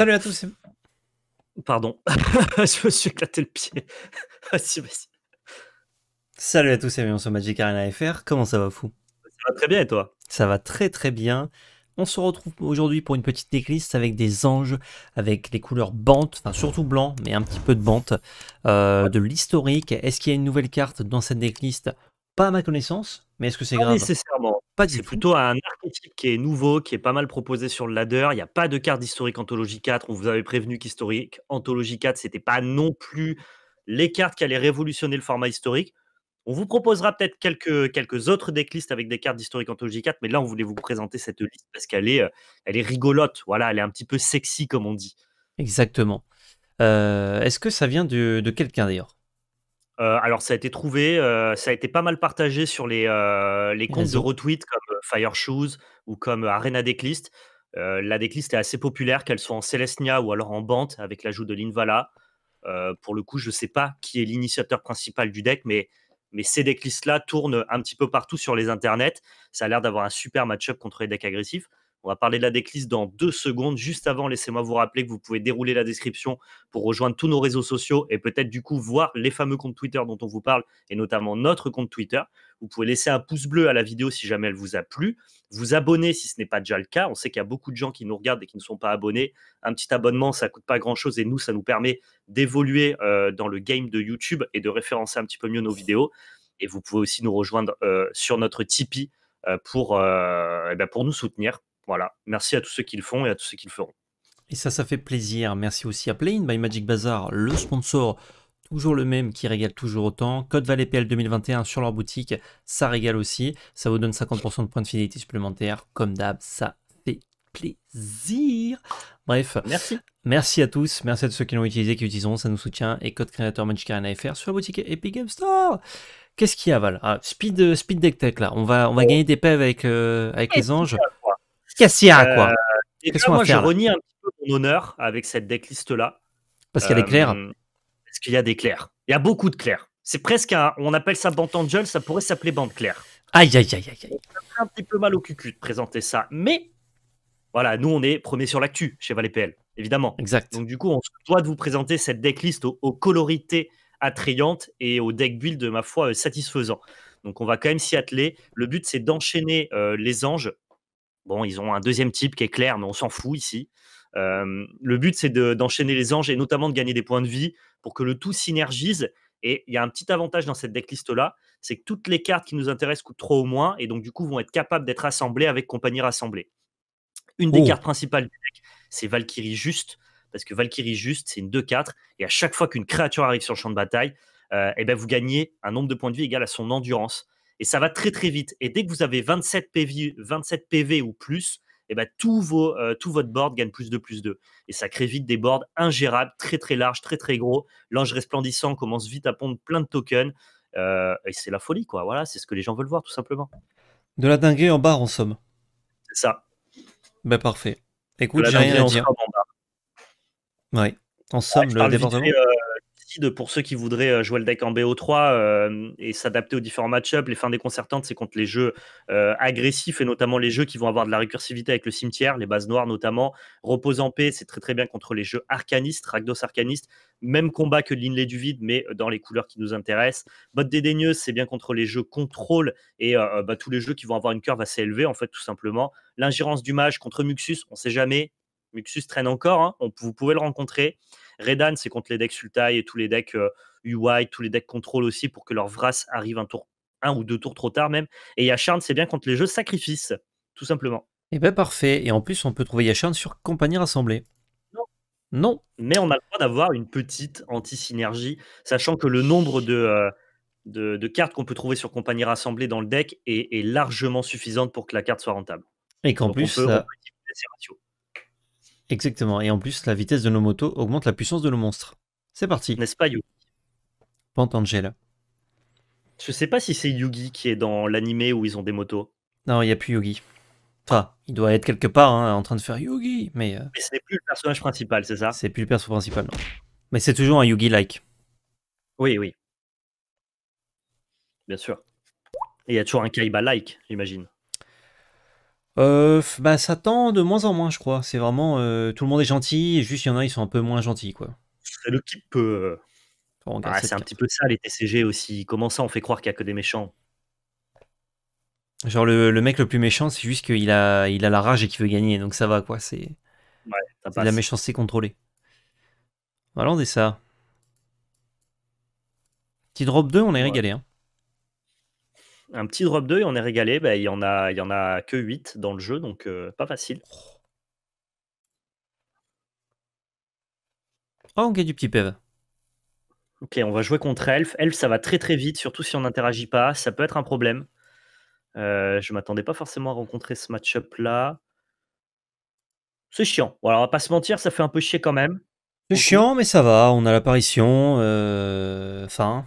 Salut à tous. Pardon, je me suis éclaté le pied. Salut à tous et bienvenue sur Magic Arena FR. Comment ça va, fou Ça va très bien et toi Ça va très très bien. On se retrouve aujourd'hui pour une petite décliste avec des anges, avec les couleurs bantes, enfin surtout blanc, mais un petit peu de bante, euh, de l'historique. Est-ce qu'il y a une nouvelle carte dans cette décliste Pas à ma connaissance, mais est-ce que c'est grave nécessairement. Pas C'est plutôt un archétype qui est nouveau, qui est pas mal proposé sur le ladder. Il n'y a pas de carte d'historique Anthologie 4. On vous avait prévenu qu'historique Anthologie 4, c'était pas non plus les cartes qui allaient révolutionner le format historique. On vous proposera peut-être quelques, quelques autres decklist avec des cartes d'historique Anthologie 4, mais là, on voulait vous présenter cette liste parce qu'elle est, euh, elle est rigolote. Voilà, elle est un petit peu sexy, comme on dit. Exactement. Euh, est-ce que ça vient de quelqu'un d'ailleurs euh, alors, ça a été trouvé, euh, ça a été pas mal partagé sur les, euh, comptes de retweet comme Fire Shoes ou comme Arena Decklist, la decklist est assez populaire, qu'elle soit en Celestia ou alors en Bante avec l'ajout de Linvala. pour le coup, je ne sais pas qui est l'initiateur principal du deck, mais, mais ces decklists-là tournent un petit peu partout sur les internets. Ça a l'air d'avoir un super match-up contre les decks agressifs. On va parler de la déclisse dans deux secondes. Juste avant, laissez-moi vous rappeler que vous pouvez dérouler la description pour rejoindre tous nos réseaux sociaux et peut-être du coup voir les fameux comptes Twitter dont on vous parle et notamment notre compte Twitter. Vous pouvez laisser un pouce bleu à la vidéo si jamais elle vous a plu. Vous abonner si ce n'est pas déjà le cas. On sait qu'il y a beaucoup de gens qui nous regardent et qui ne sont pas abonnés. Un petit abonnement, ça coûte pas grand-chose et nous, ça nous permet d'évoluer euh, dans le game de YouTube et de référencer un petit peu mieux nos vidéos. Et vous pouvez aussi nous rejoindre euh, sur notre Tipeee euh, pour, eh ben, pour nous soutenir, voilà. Merci à tous ceux qui le font et à tous ceux qui le feront. Et ça, ça fait plaisir. Merci aussi à Play-In by Magic Bazaar, le sponsor toujours le même qui régale toujours autant. Code Valet PL 2021 sur leur boutique, ça régale aussi. Ça vous donne 50% de points de fidélité supplémentaires. Comme d'hab, ça fait plaisir. Bref, merci. Merci à tous, merci à tous ceux qui l'ont utilisé, qui l'utiliseront, ça nous soutient. Et code créateur Magic Arena FR sur la boutique Epic Game Store. Qu'est-ce qu'il y a Val ah, Speed, speed Deck Tech là, on va, on va oh. gagner des pèves avec, euh, avec les anges. Qu'est-ce qu'il quoi euh, et moi, j'ai renié un petit peu mon honneur avec cette decklist-là. Parce qu'il y a des euh, clairs. Parce qu'il y a des clairs. Il y a beaucoup de clairs. C'est presque un. On appelle ça Bantangel, ça pourrait s'appeler Bande claire. Aïe, aïe, aïe, aïe. Ça fait un petit peu mal au cul-cul de présenter ça. Mais voilà, nous, on est premier sur l'actu chez Valet évidemment. Exact. Donc, du coup, on doit de vous présenter cette decklist aux, aux colorités attrayantes et au deck build, ma foi, euh, satisfaisant. Donc, on va quand même s'y atteler. Le but, c'est d'enchaîner les anges Bon, ils ont un deuxième type qui est clair, mais on s'en fout ici. le but, c'est d'enchaîner les anges et notamment de gagner des points de vie pour que le tout synergise. Et il y a un petit avantage dans cette decklist-là, c'est que toutes les cartes qui nous intéressent coûtent trop au moins et donc du coup vont être capables d'être assemblées avec compagnie rassemblée. Une des oh! cartes principales du deck, c'est Valkyrie Juste, parce que Valkyrie Juste, c'est une 2-4 et à chaque fois qu'une créature arrive sur le champ de bataille, et euh, eh ben, vous gagnez un nombre de points de vie égal à son endurance. Et ça va très très vite. Et dès que vous avez 27 PV, 27 PV ou plus, et eh ben, tout, vos, euh, tout votre board gagne plus de plus de Et ça crée vite des boards ingérables, très très larges, très très gros. L'ange resplendissant commence vite à pondre plein de tokens. Euh, et c'est la folie, quoi. Voilà, c'est ce que les gens veulent voir, tout simplement. De la dinguerie en barre, en somme. C'est ça. Ben parfait. Écoute, j'ai rien à dire. En ouais. En somme, le département. Euh, pour ceux qui voudraient euh, jouer le deck en BO3 euh, et s'adapter aux différents match-ups. Les fins déconcertantes, c'est contre les jeux euh, agressifs et notamment les jeux qui vont avoir de la récursivité avec le cimetière, les bases noires notamment. Repose en paix, c'est très très bien contre les jeux arcanistes, ragdos arcanistes. Même combat que l'Inlay du vide, mais dans les couleurs qui nous intéressent. Botte dédaigneuse, c'est bien contre les jeux contrôle et bah, tous les jeux qui vont avoir une curve assez élevée, en fait, tout simplement. L'ingérence du mage contre Muxus, on sait jamais. Muxus traîne encore, hein, on, vous pouvez le rencontrer. Redan, c'est contre les decks Sultai et tous les decks UI, euh, tous les decks contrôle aussi, pour que leur Vras arrive un tour, un ou deux tours trop tard même. Et Yacharn, c'est bien contre les jeux Sacrifice, tout simplement. Et eh ben parfait. Et en plus, on peut trouver Yacharn sur Compagnie Rassemblée. Non. Mais on a le droit d'avoir une petite anti-synergie, sachant que le nombre de, euh, de, cartes qu'on peut trouver sur compagnie rassemblée dans le deck est, largement suffisante pour que la carte soit rentable. Et qu'en plus, on Exactement, et en plus, la vitesse de nos motos augmente la puissance de nos monstres. C'est parti. N'est-ce pas, Yugi Angela. Je sais pas si c'est Yugi qui est dans l'animé où ils ont des motos. Non, il n'y a plus Yugi. Enfin, il doit être quelque part hein, en train de faire Yugi, mais. Euh, mais ce n'est plus le personnage principal, c'est ça C'est plus le perso principal, non. Mais c'est toujours un Yugi-like. Oui, oui. Bien sûr. Et il y a toujours un Kaiba-like, j'imagine. Euh, bah, ça tend de moins en moins, je crois. C'est vraiment euh, tout le monde est gentil, juste il y en a, ils sont un peu moins gentils, quoi. C'est le type. Euh, c'est un petit peu ça, les TCG aussi. Comment ça, on fait croire qu'il n'y a que des méchants Genre, le, mec le plus méchant, c'est juste qu'il a, il a la rage et qu'il veut gagner, donc ça va, quoi. C'est la méchanceté contrôlée. Voilà, on est ça. Petit drop 2, on est régalé, hein un petit drop 2 et on est régalé. Bah, il n'y en, a, il y en a que 8 dans le jeu, donc euh, pas facile. Oh, on gagne du petit PV. E ok, on va jouer contre Elf. Elf, ça va très très vite, surtout si on n'interagit pas. Ça peut être un problème. Euh, je m'attendais pas forcément à rencontrer ce match-up là. C'est chiant. Bon, alors, on va pas se mentir, ça fait un peu chier quand même. C'est chiant, mais ça va. On a l'apparition. Enfin. Euh,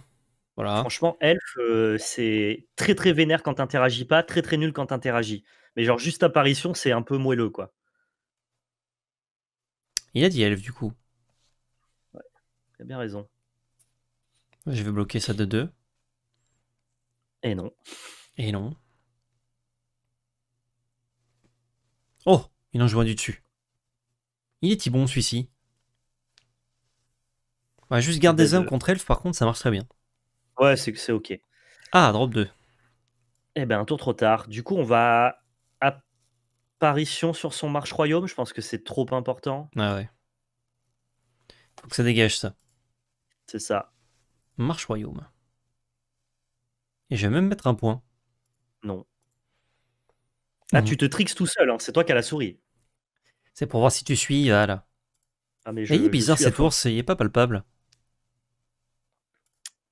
Franchement, Elf, euh, c'est très très vénère quand t'interagis pas, très très nul quand t'interagis. Mais genre juste apparition, c'est un peu moelleux quoi. Il a dit Elf du coup. Ouais, il a bien raison. Je vais bloquer ça de deux Et non. Et non. Oh, il en joue un du dessus. Il est bon celui-ci. juste garde des hommes contre Elf, par contre, ça marche très bien. Ouais, c'est c'est OK. Ah, drop 2. Eh ben, un tour trop tard. Du coup, on va apparition sur son marche royaume. Je pense que c'est trop important. Ouais, ah ouais. Faut que ça dégage ça. C'est ça. Marche royaume. Et je vais même mettre un point. Non. Ah, mhm. tu te tricks tout seul. Hein. C'est toi qui as la souris. C'est pour voir si tu suis, voilà. Ah, mais je, eh, il est bizarre cette ours, il est pas palpable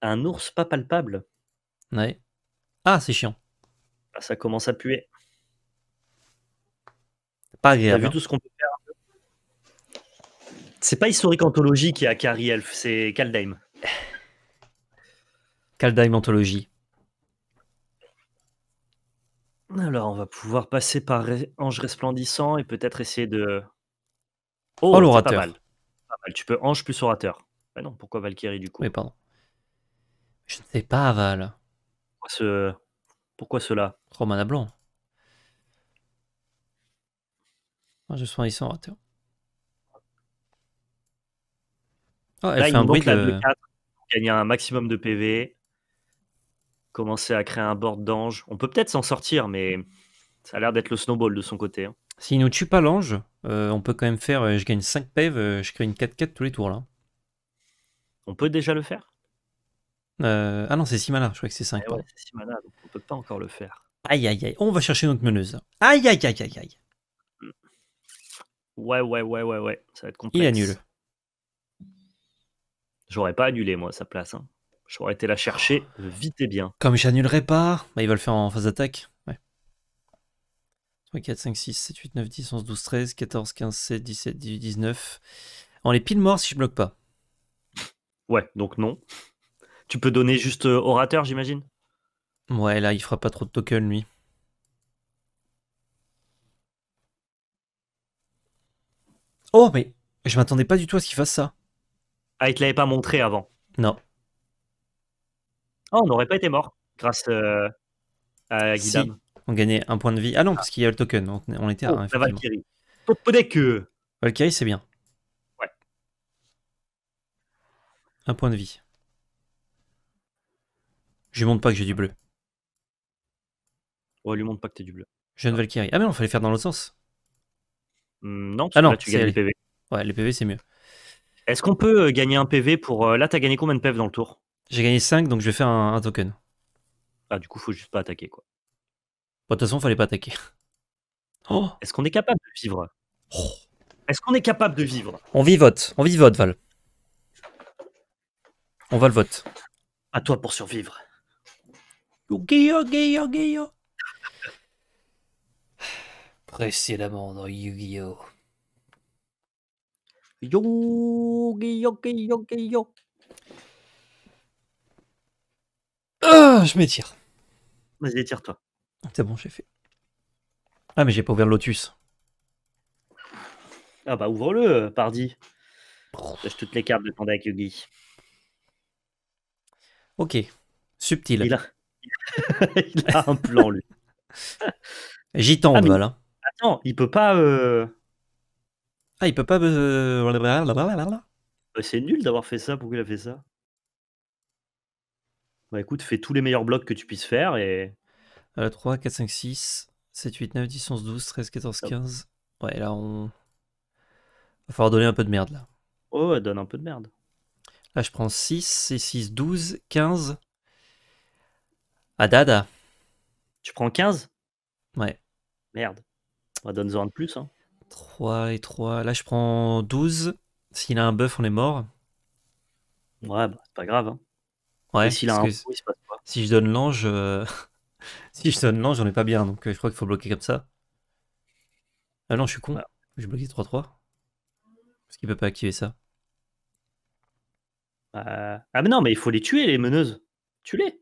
un ours pas palpable. Ouais. Ah, c'est chiant. Ah, ça commence à puer. Pas agréable. T'as vu hein. tout ce qu'on peut faire. C'est pas historique anthologie qui est Carrie Elf, c'est Kaldheim. Kaldheim anthologie. Alors, on va pouvoir passer par Ange resplendissant et peut-être essayer de. Oh, oh l'orateur. Pas mal. Tu peux Ange plus orateur. non, pourquoi Valkyrie du coup Mais pardon. Je ne sais pas, Aval Pourquoi, ce... Pourquoi cela Romana Blanc. Je suis en raté. Oh, elle fait un bruit de... gagner un maximum de PV. Commencer à créer un board d'ange. On peut peut-être s'en sortir, mais ça a l'air d'être le snowball de son côté. Hein. S'il ne tue pas l'ange, euh, on peut quand même faire. Euh, je gagne 5 PV, euh, je crée une 4-4 tous les tours là. On peut déjà le faire euh, ah non, c'est 6 mana, je crois que c'est 5. Eh donc on peut pas encore le faire. Aïe, aïe, aïe. On va chercher notre meneuse. Aïe, aïe, aïe, aïe, aïe. Ouais, ouais, ouais, ouais, ouais. Ça va être complexe. Il annule. J'aurais pas annulé, moi, sa place. Hein. J'aurais été la chercher vite et bien. Comme j'annulerai pas, bah, il va le faire en phase d'attaque. Ouais. 3, 4, 5, 6, 7, 8, 9, 10, 11, 12, 13, 14, 15, 17, 17, 18, 19. On est pile mort si je bloque pas. Ouais, donc non. Tu peux donner juste euh, orateur, j'imagine Ouais, là, il fera pas trop de token, lui. Oh, mais je m'attendais pas du tout à ce qu'il fasse ça. Ah, il te l'avait pas montré avant Non. Oh, on n'aurait pas été mort grâce euh, à Guidam. on gagnait un point de vie. Ah non, parce qu'il y a le token, on, était à oh, Valkyrie. que. Valkyrie, c'est bien. Ouais. Un point de vie. Je lui montre pas que j'ai du bleu. Ouais, lui montre pas que t'es du bleu. Jeune ah. Valkyrie. Ah mais non, fallait faire dans l'autre sens. Mmh, non, ah tu gagnes les PV. Ouais, les PV c'est mieux. Est-ce qu'on peut euh, gagner un PV pour... Euh, là, t'as gagné combien de PV dans le tour J'ai gagné 5, donc je vais faire un, token. Ah, du coup, faut juste pas attaquer, quoi. de toute façon, fallait pas attaquer. Oh. Est-ce qu'on est capable de vivre oh. Est-ce qu'on est capable de vivre On vivote, on vivote, Val. On va le vote. À toi pour survivre. Yu-Gi-Oh! Yu-Gi-Oh! gi oh Précédemment dans Yu-Gi-Oh! Yu-Gi-Oh! yu gi Ah, je m'étire. Vas-y, étire-toi. C'est bon, j'ai fait. Ah, mais j'ai pas ouvert le Lotus. Ah bah ouvre-le, euh, pardi. J'ai toutes les cartes de Panda avec Yugi. Ok. Subtil. Il là. il a un plan, lui. J'y tente, ah, Attends, il peut pas. Euh, ah, il peut pas. Euh, bah, c'est nul d'avoir fait ça. Pourquoi il a fait ça Bah écoute, fais tous les meilleurs blocs que tu puisses faire et. 3, 4, 5, 6, 7, 8, 9, 10, 11, 12, 13, 14, 15. Ouais, là, on. Va falloir donner un peu de merde, là. Oh, donne un peu de merde. Là, je prends 6, c'est 6, 12, 15. Ah, Dada. Tu prends 15 Ouais. Merde. On va donner un de plus. 3 hein. et 3. Là, je prends 12. S'il a un buff, on est mort. Ouais, bah, c'est pas grave. Hein. Ouais, s'il a un il se passe pas. Si je donne l'ange, euh, si je donne l'ange, on est pas bien. Donc, euh, je crois qu'il faut bloquer comme ça. Ah non, je suis con. Je J'ai bloqué 3-3. Parce qu'il peut pas activer ça. Bah, ah, mais non, mais il faut les tuer, les meneuses. Tu les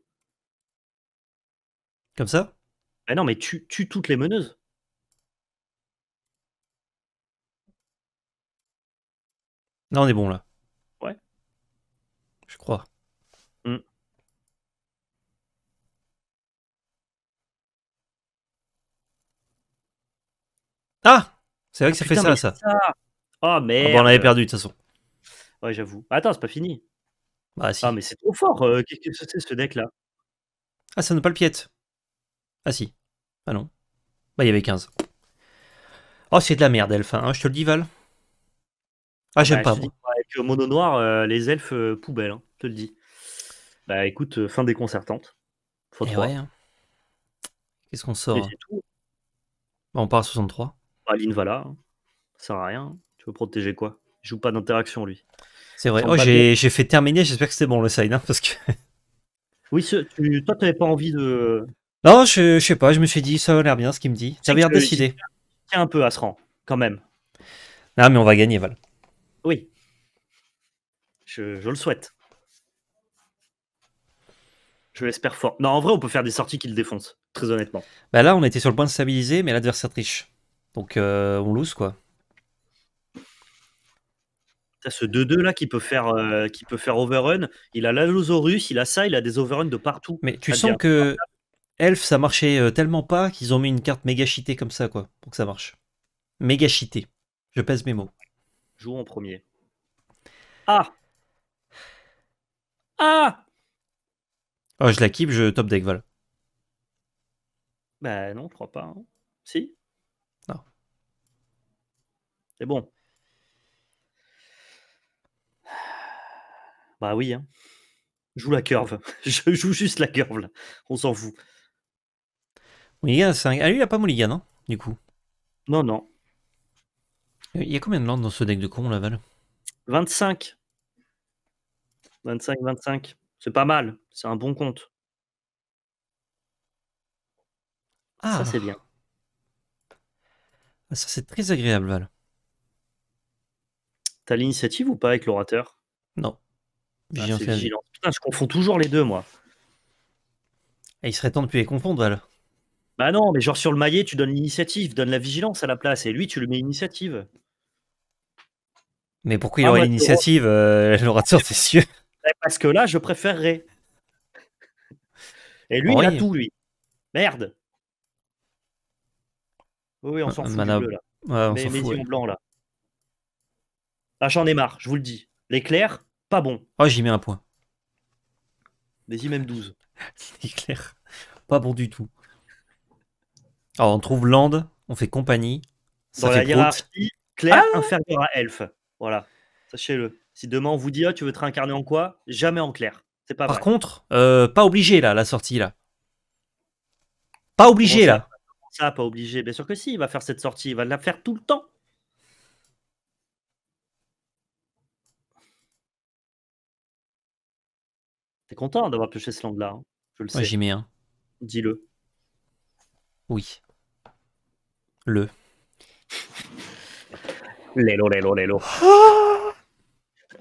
comme ça Ben non, mais tu tues toutes les meneuses. Non, on est bon, là. Ouais. Je crois. Mm. Ah C'est vrai que ah, ça fait ça, ça. Ah, oh, ah, mais. on avait perdu, de toute façon. Ouais, j'avoue. Bah, attends, c'est pas fini. Bah, si. Ah, mais c'est trop fort. Euh, qu'est-ce que c'est, ce deck-là Ah, ça ne pas le piète. Ah si. Ah non. Bah il y avait 15. Oh c'est de la merde Elf. Hein. je te le dis Val. Ah j'aime pas. Mono Noir, euh, les elfes euh, poubelles, hein, je te le dis. Bah écoute, euh, fin déconcertante. Faut eh hein. Qu'est-ce qu'on sort Bah, On part à 63. Bah, Linvala, ça sert à rien. Tu veux protéger quoi Il joue pas d'interaction lui. C'est vrai. Oh, j'ai, fait terminer, j'espère que c'était bon le side, parce que. Oui, toi, tu pas envie de, non, je, sais pas, je me suis dit, ça a l'air bien ce qu'il me dit. Ça de décider. décidé. Tiens un peu à ce rang, quand même. Non, ah, mais on va gagner, Val. Oui. Je, le souhaite. Je l'espère fort. Non, en vrai, on peut faire des sorties qui le défoncent, très honnêtement. Bah là, on était sur le point de stabiliser, mais l'adversaire triche. Donc, euh, on lose, quoi. T'as ce 2-2 là qui peut faire euh, qui peut faire overrun. Il a l'Allosaurus, il a ça, il a des overruns de partout. Mais tu sens que Elf, ça marchait euh, tellement pas qu'ils ont mis une carte méga cheatée comme ça, quoi, pour que ça marche. Méga cheatée. Je pèse mes mots. Joue en premier. Ah Ah oh, je la keep, je top deck, vol. Bah non, je crois pas. Hein. Si Non. C'est bon. Bah oui, hein. Joue la curve. Je joue juste la curve, là. On s'en fout. Ah, lui, il a pas Mulligan, hein, du coup. Non, non. Euh, il y a combien de landes dans ce deck de con, Laval 25. 25, 25. C'est pas mal. C'est un bon compte. Ah. Ça, c'est bien. Ah, ça, c'est très agréable, Val. T'as l'initiative ou pas avec l'orateur Non. Ah, je confonds toujours les deux, moi. Et ah, il serait temps de plus les confondre, Val. Bah non, mais genre sur le maillet, tu donnes l'initiative, donne la vigilance à la place, et lui, tu le mets initiative. Mais pourquoi il ah, aurait l'initiative, euh, l'orateur, cieux Parce que là, je préférerais. Et lui, il a tout, lui. Merde. Oui, on ah, s'en fout on du là. on Mais s'en fout. blanc, là. Ah, j'en ai marre, je vous le dis. L'éclair, pas bon. Oh, j'y mets un point. Mais y même 12. L'éclair, Pas bon du tout. Alors, on trouve Land, on fait compagnie. Ça Dans la hiérarchie, Claire ah à Elf. Voilà, sachez-le. Si demain on vous dit, oh, tu veux te réincarner en quoi Jamais en Claire. C'est pas Par contre, euh, pas obligé là, la sortie là. Pas obligé là. Ça, pas obligé. Bien sûr que si, il va faire cette sortie, il va la faire tout le temps. T'es content d'avoir pioché ce land là, hein je le sais. Ouais, J'y mets un. Dis-le. Oui. Le. Ah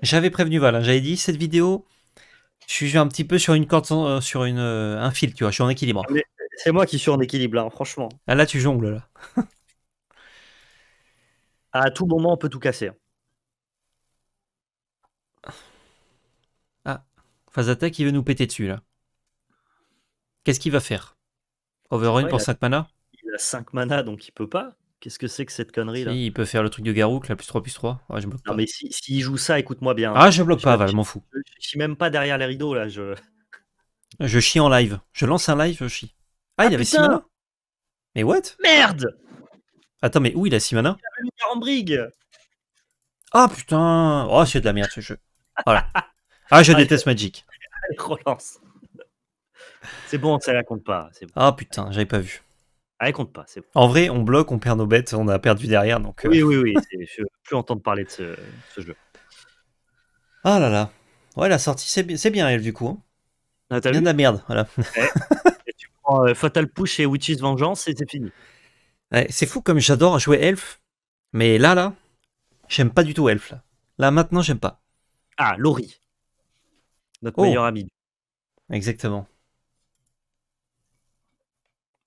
j'avais prévenu Val, hein. j'avais dit cette vidéo, je suis un petit peu sur une corde, euh, sur euh, un fil, tu vois, je suis en équilibre. C'est moi qui suis en équilibre, là, hein, franchement. Ah là, tu jongles, là. à tout moment, on peut tout casser. Hein. Ah, phase attaque, il veut nous péter dessus, là. Qu'est-ce qu'il va faire Overrun pour cinq 5 5 mana, donc il peut pas. Qu'est-ce que c'est que cette connerie là Il peut faire le truc de Garouk, la plus 3, plus 3. je mais si, il joue ça, écoute-moi bien. Ah, je bloque pas, je m'en fous. Je, suis même pas derrière les rideaux là. Je... je chie en live. Je lance un live, je chie. Ah, il ah, avait 6 mana Mais what Merde Attends, mais où il a 6 mana en brigue Ah putain Oh, c'est de la merde ce jeu. Voilà. Ah, je ah, déteste Magic. C'est bon, ça la compte pas. Ah putain, j'avais pas vu. Ah, elle compte pas, c'est En vrai, on bloque, on perd nos bêtes, on a perdu derrière. Donc, Oui, euh, oui, oui. je veux plus entendre parler de ce, jeu. Ah là là. Ouais, la sortie, c'est bien, bien elle, du coup. Hein. Ah, bien de la merde, voilà. Eh, tu prends euh, Fatal Push et Witch's Vengeance et c'est fini. c'est fou comme j'adore jouer Elf, mais là, là, j'aime pas du tout Elf. Là, là maintenant, j'aime pas. Ah, Laurie. Notre meilleure oh. meilleur ami. Exactement.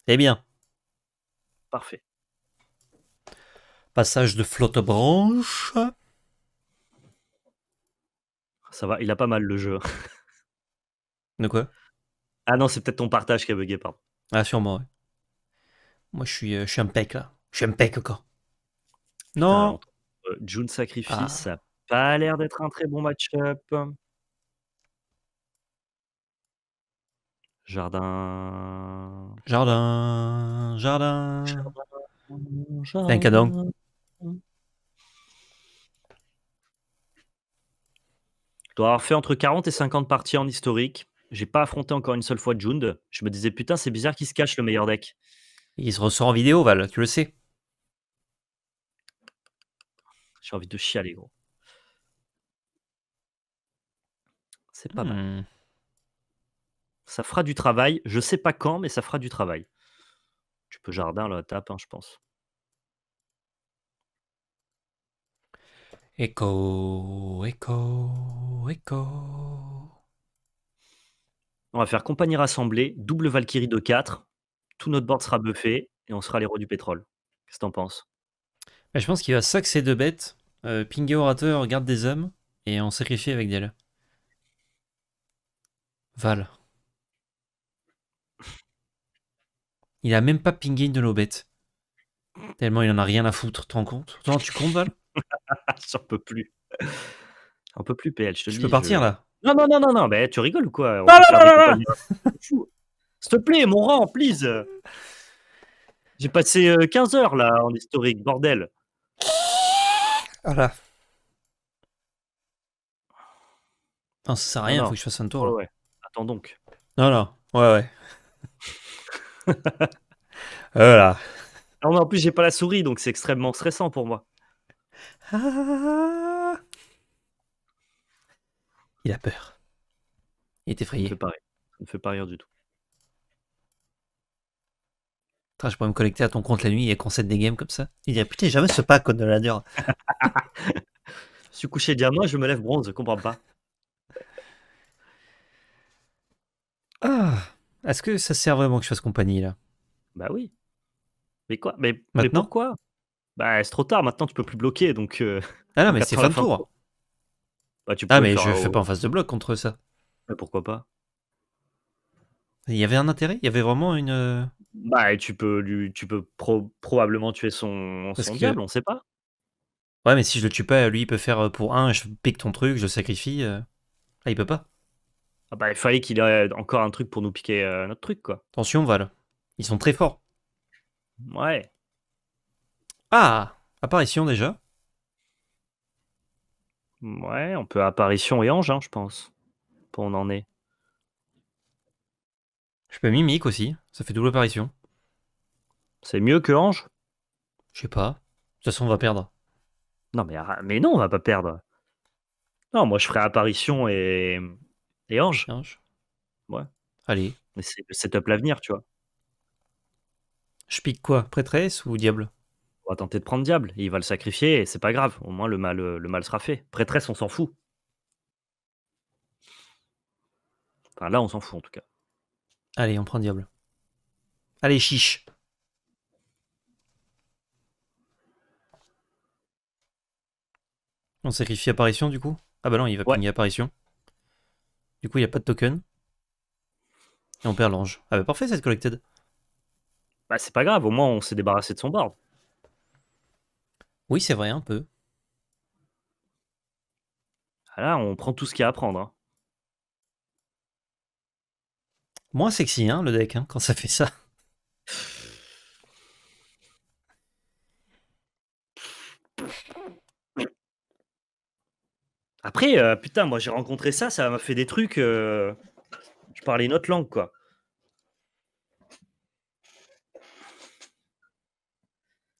Eh bien. Parfait. Passage de flotte-branche. Ça va, il a pas mal le jeu. De quoi Ah non, c'est peut-être ton partage qui a bugué, pardon. Ah, sûrement, ouais. Moi, je suis, euh, je un pec, là. Je suis un quoi. Non euh, June Sacrifice, ah. ça n'a pas l'air d'être un très bon match-up. Jardin. Jardin. Jardin. Jardin. T'inquiète donc. Je dois avoir fait entre 40 et 50 parties en historique. J'ai pas affronté encore une seule fois Jund. Je me disais, putain, c'est bizarre qu'il se cache le meilleur deck. Il se ressort en vidéo, Val, tu le sais. J'ai envie de chialer, gros. C'est pas hmm. mal. Ça fera du travail. Je sais pas quand, mais ça fera du travail. Tu peux jardin là, tape, hein, je pense. Echo, écho, écho. On va faire compagnie rassemblée, double Valkyrie de 4. Tout notre board sera buffé et on sera les du pétrole. Qu'est-ce que t'en penses bah, Je pense qu'il va saxer deux bêtes. Euh, et orateur, garde des hommes et on sacrifie avec Dial. Val. Il a même pas pingé de nos bêtes. Tellement il en a rien à foutre, tu rends compte Non, tu comptes, Val J'en peux plus. J'en peux plus, PL. Je, te je dis, peux partir là Non, non, non, non, non, mais tu rigoles ou quoi non, non. S'il te plaît, mon rang, please J'ai passé 15 euh, heures là en historique, bordel. Voilà. Ah non, ça sert à ah rien, il faut que je fasse un tour. Là. Attends donc. Non, non, ouais, ouais. Euh, voilà. en plus, j'ai pas la souris, donc c'est extrêmement stressant pour moi. Il a peur. Il est effrayé. Ça ne fait pas rire du tout. je pourrais me collecter à ton compte la nuit et qu'on des games comme ça. Il dirait putain, jamais ce pack de la dure. je suis couché diamant, je me lève bronze, je comprends pas. Ah. Est-ce que ça sert vraiment que je fasse compagnie là Bah oui. Mais quoi mais, maintenant mais pourquoi Bah c'est trop tard, maintenant tu peux plus bloquer donc. Euh, ah non, mais c'est fin tour. Bah, ah, mais je fais pas en face de bloc contre ça. pourquoi pas Il y avait un intérêt Il y avait vraiment une. Euh, bah, tu peux, tu peux probablement tuer son, on sait pas. Ouais, mais si je le tue pas, lui il peut faire euh, pour un, je pique ton truc, je sacrifie. Ah, il peut pas. Ah bah, il fallait qu'il ait encore un truc pour nous piquer euh, notre truc, quoi. Attention, Val. Ils sont très forts. Ouais. Ah Apparition déjà Ouais, on peut apparition et ange, hein, je pense. Pour on en est. Je peux mimique aussi. Ça fait double apparition. C'est mieux que ange Je sais pas. De toute façon, on va perdre. Non, mais, mais non, on va pas perdre. Non, moi, je ferai apparition et, et Ange. Ouais. Allez. Mais c'est le setup l'avenir, tu vois. Je pique quoi Prêtresse ou Diable On va tenter de prendre Diable. il va le sacrifier et c'est pas grave. Au moins, le mal, euh, le mal sera fait. Prêtresse, on s'en fout. Enfin, là, on s'en fout en tout cas. Allez, on prend Diable. Allez, chiche. On sacrifie apparition du coup Ah bah non, il va pas apparition. Du coup, il n'y a pas de token. Et on perd l'ange. Ah bah parfait, cette collected. Bah c'est pas grave, au moins on s'est débarrassé de son board. Oui, c'est vrai, un peu. Ah là, on prend tout ce qu'il y a à prendre. Hein. Moins sexy, hein, le deck, hein, quand ça fait ça. Après, euh, putain, moi j'ai rencontré ça, ça m'a fait des trucs. Euh, je parlais une autre langue, quoi.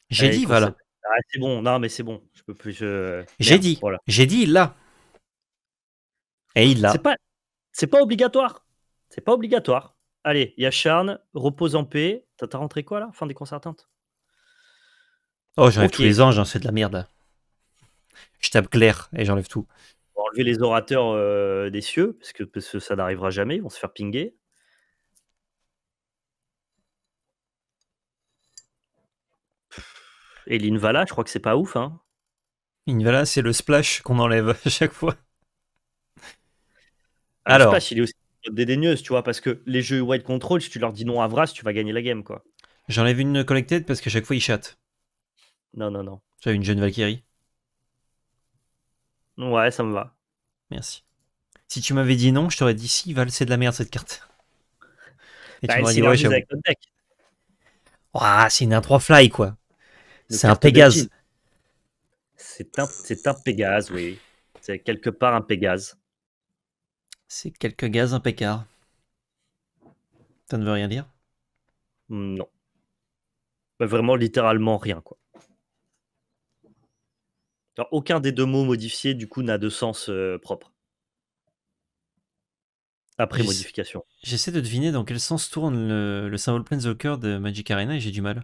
J'ai dit, voilà. Ah, c'est bon, non, mais c'est bon. Je peux plus. J'ai dit. Voilà. J'ai dit, il l'a. Et il l'a. C'est pas, obligatoire. C'est pas obligatoire. Allez, il y repose en paix. T'as rentré quoi là Fin des concertantes Oh, j'en ai tous les anges, j'en fais de la merde je tape clair et j'enlève tout. On va enlever les orateurs euh, des cieux, parce que, ça n'arrivera jamais, ils vont se faire pinguer. Et l'Invala, je crois que c'est pas ouf. Hein. Invala, c'est le splash qu'on enlève à chaque fois. Ah, Alors. Le splash, il est aussi dédaigneuse, tu vois, parce que les jeux wide control, si tu leur dis non à Vras, tu vas gagner la game, quoi. J'enlève une collected parce qu'à chaque fois, ils chatte. Non, non, non. as une jeune Valkyrie. Ouais, ça me va. Merci. Si tu m'avais dit non, je t'aurais dit si, Val, c'est de la merde cette carte. Et tu bah, m'aurais dit ouais, je c'est une 3 fly, quoi. C'est un Pégase. C'est un, un Pégase, oui. C'est quelque part un Pégase. C'est quelques gaz, un Pécard. Ça ne veut rien dire Non. Bah, vraiment, littéralement rien, quoi. Alors, aucun des deux mots modifiés, du coup, n'a de sens euh, propre. Après modification. J'essaie de deviner dans quel sens tourne le, le symbole Planeswalker de Magic Arena et j'ai du mal.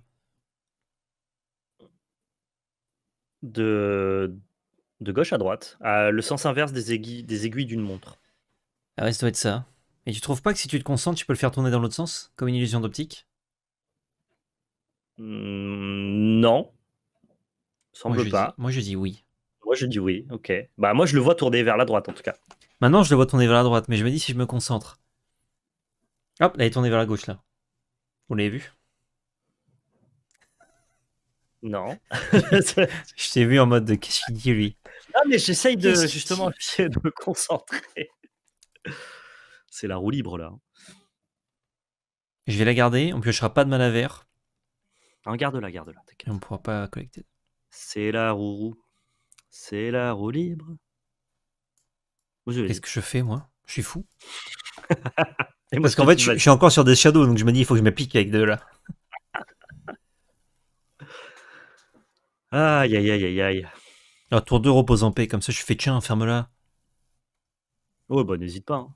De, de gauche à droite, à le sens inverse des, aiguilles, des aiguilles d'une montre. Ah ouais, ça doit être ça. Et tu trouves pas que si tu te concentres, tu peux le faire tourner dans l'autre sens, comme une illusion d'optique mmh, Non, Semble moi, pas. moi je dis oui. Moi je dis oui, ok. Bah moi je le vois tourner vers la droite en tout cas. Maintenant je le vois tourner vers la droite, mais je me dis si je me concentre. Hop, là il est tourné vers la gauche là. Vous l'avez vu Non. je t'ai vu en mode de qu'est-ce qu'il dit lui Non mais j'essaye de justement de me concentrer. C'est la roue libre là. Je vais la garder, on piochera pas de mal à verre. Non, garde-la, garde-la. on on pourra pas collecter. C'est la roue, roue. C'est la roue libre. Qu'est-ce que je fais, moi Je suis fou. Parce qu'en fait, je, suis encore sur des shadows, donc je me dis, il faut que je m'applique avec deux, là. Aïe, aïe, aïe, aïe, aïe. Alors, tour 2, repose en paix. Comme ça, je fais, tiens, ferme-la. Oh, bah, n'hésite pas. Hein.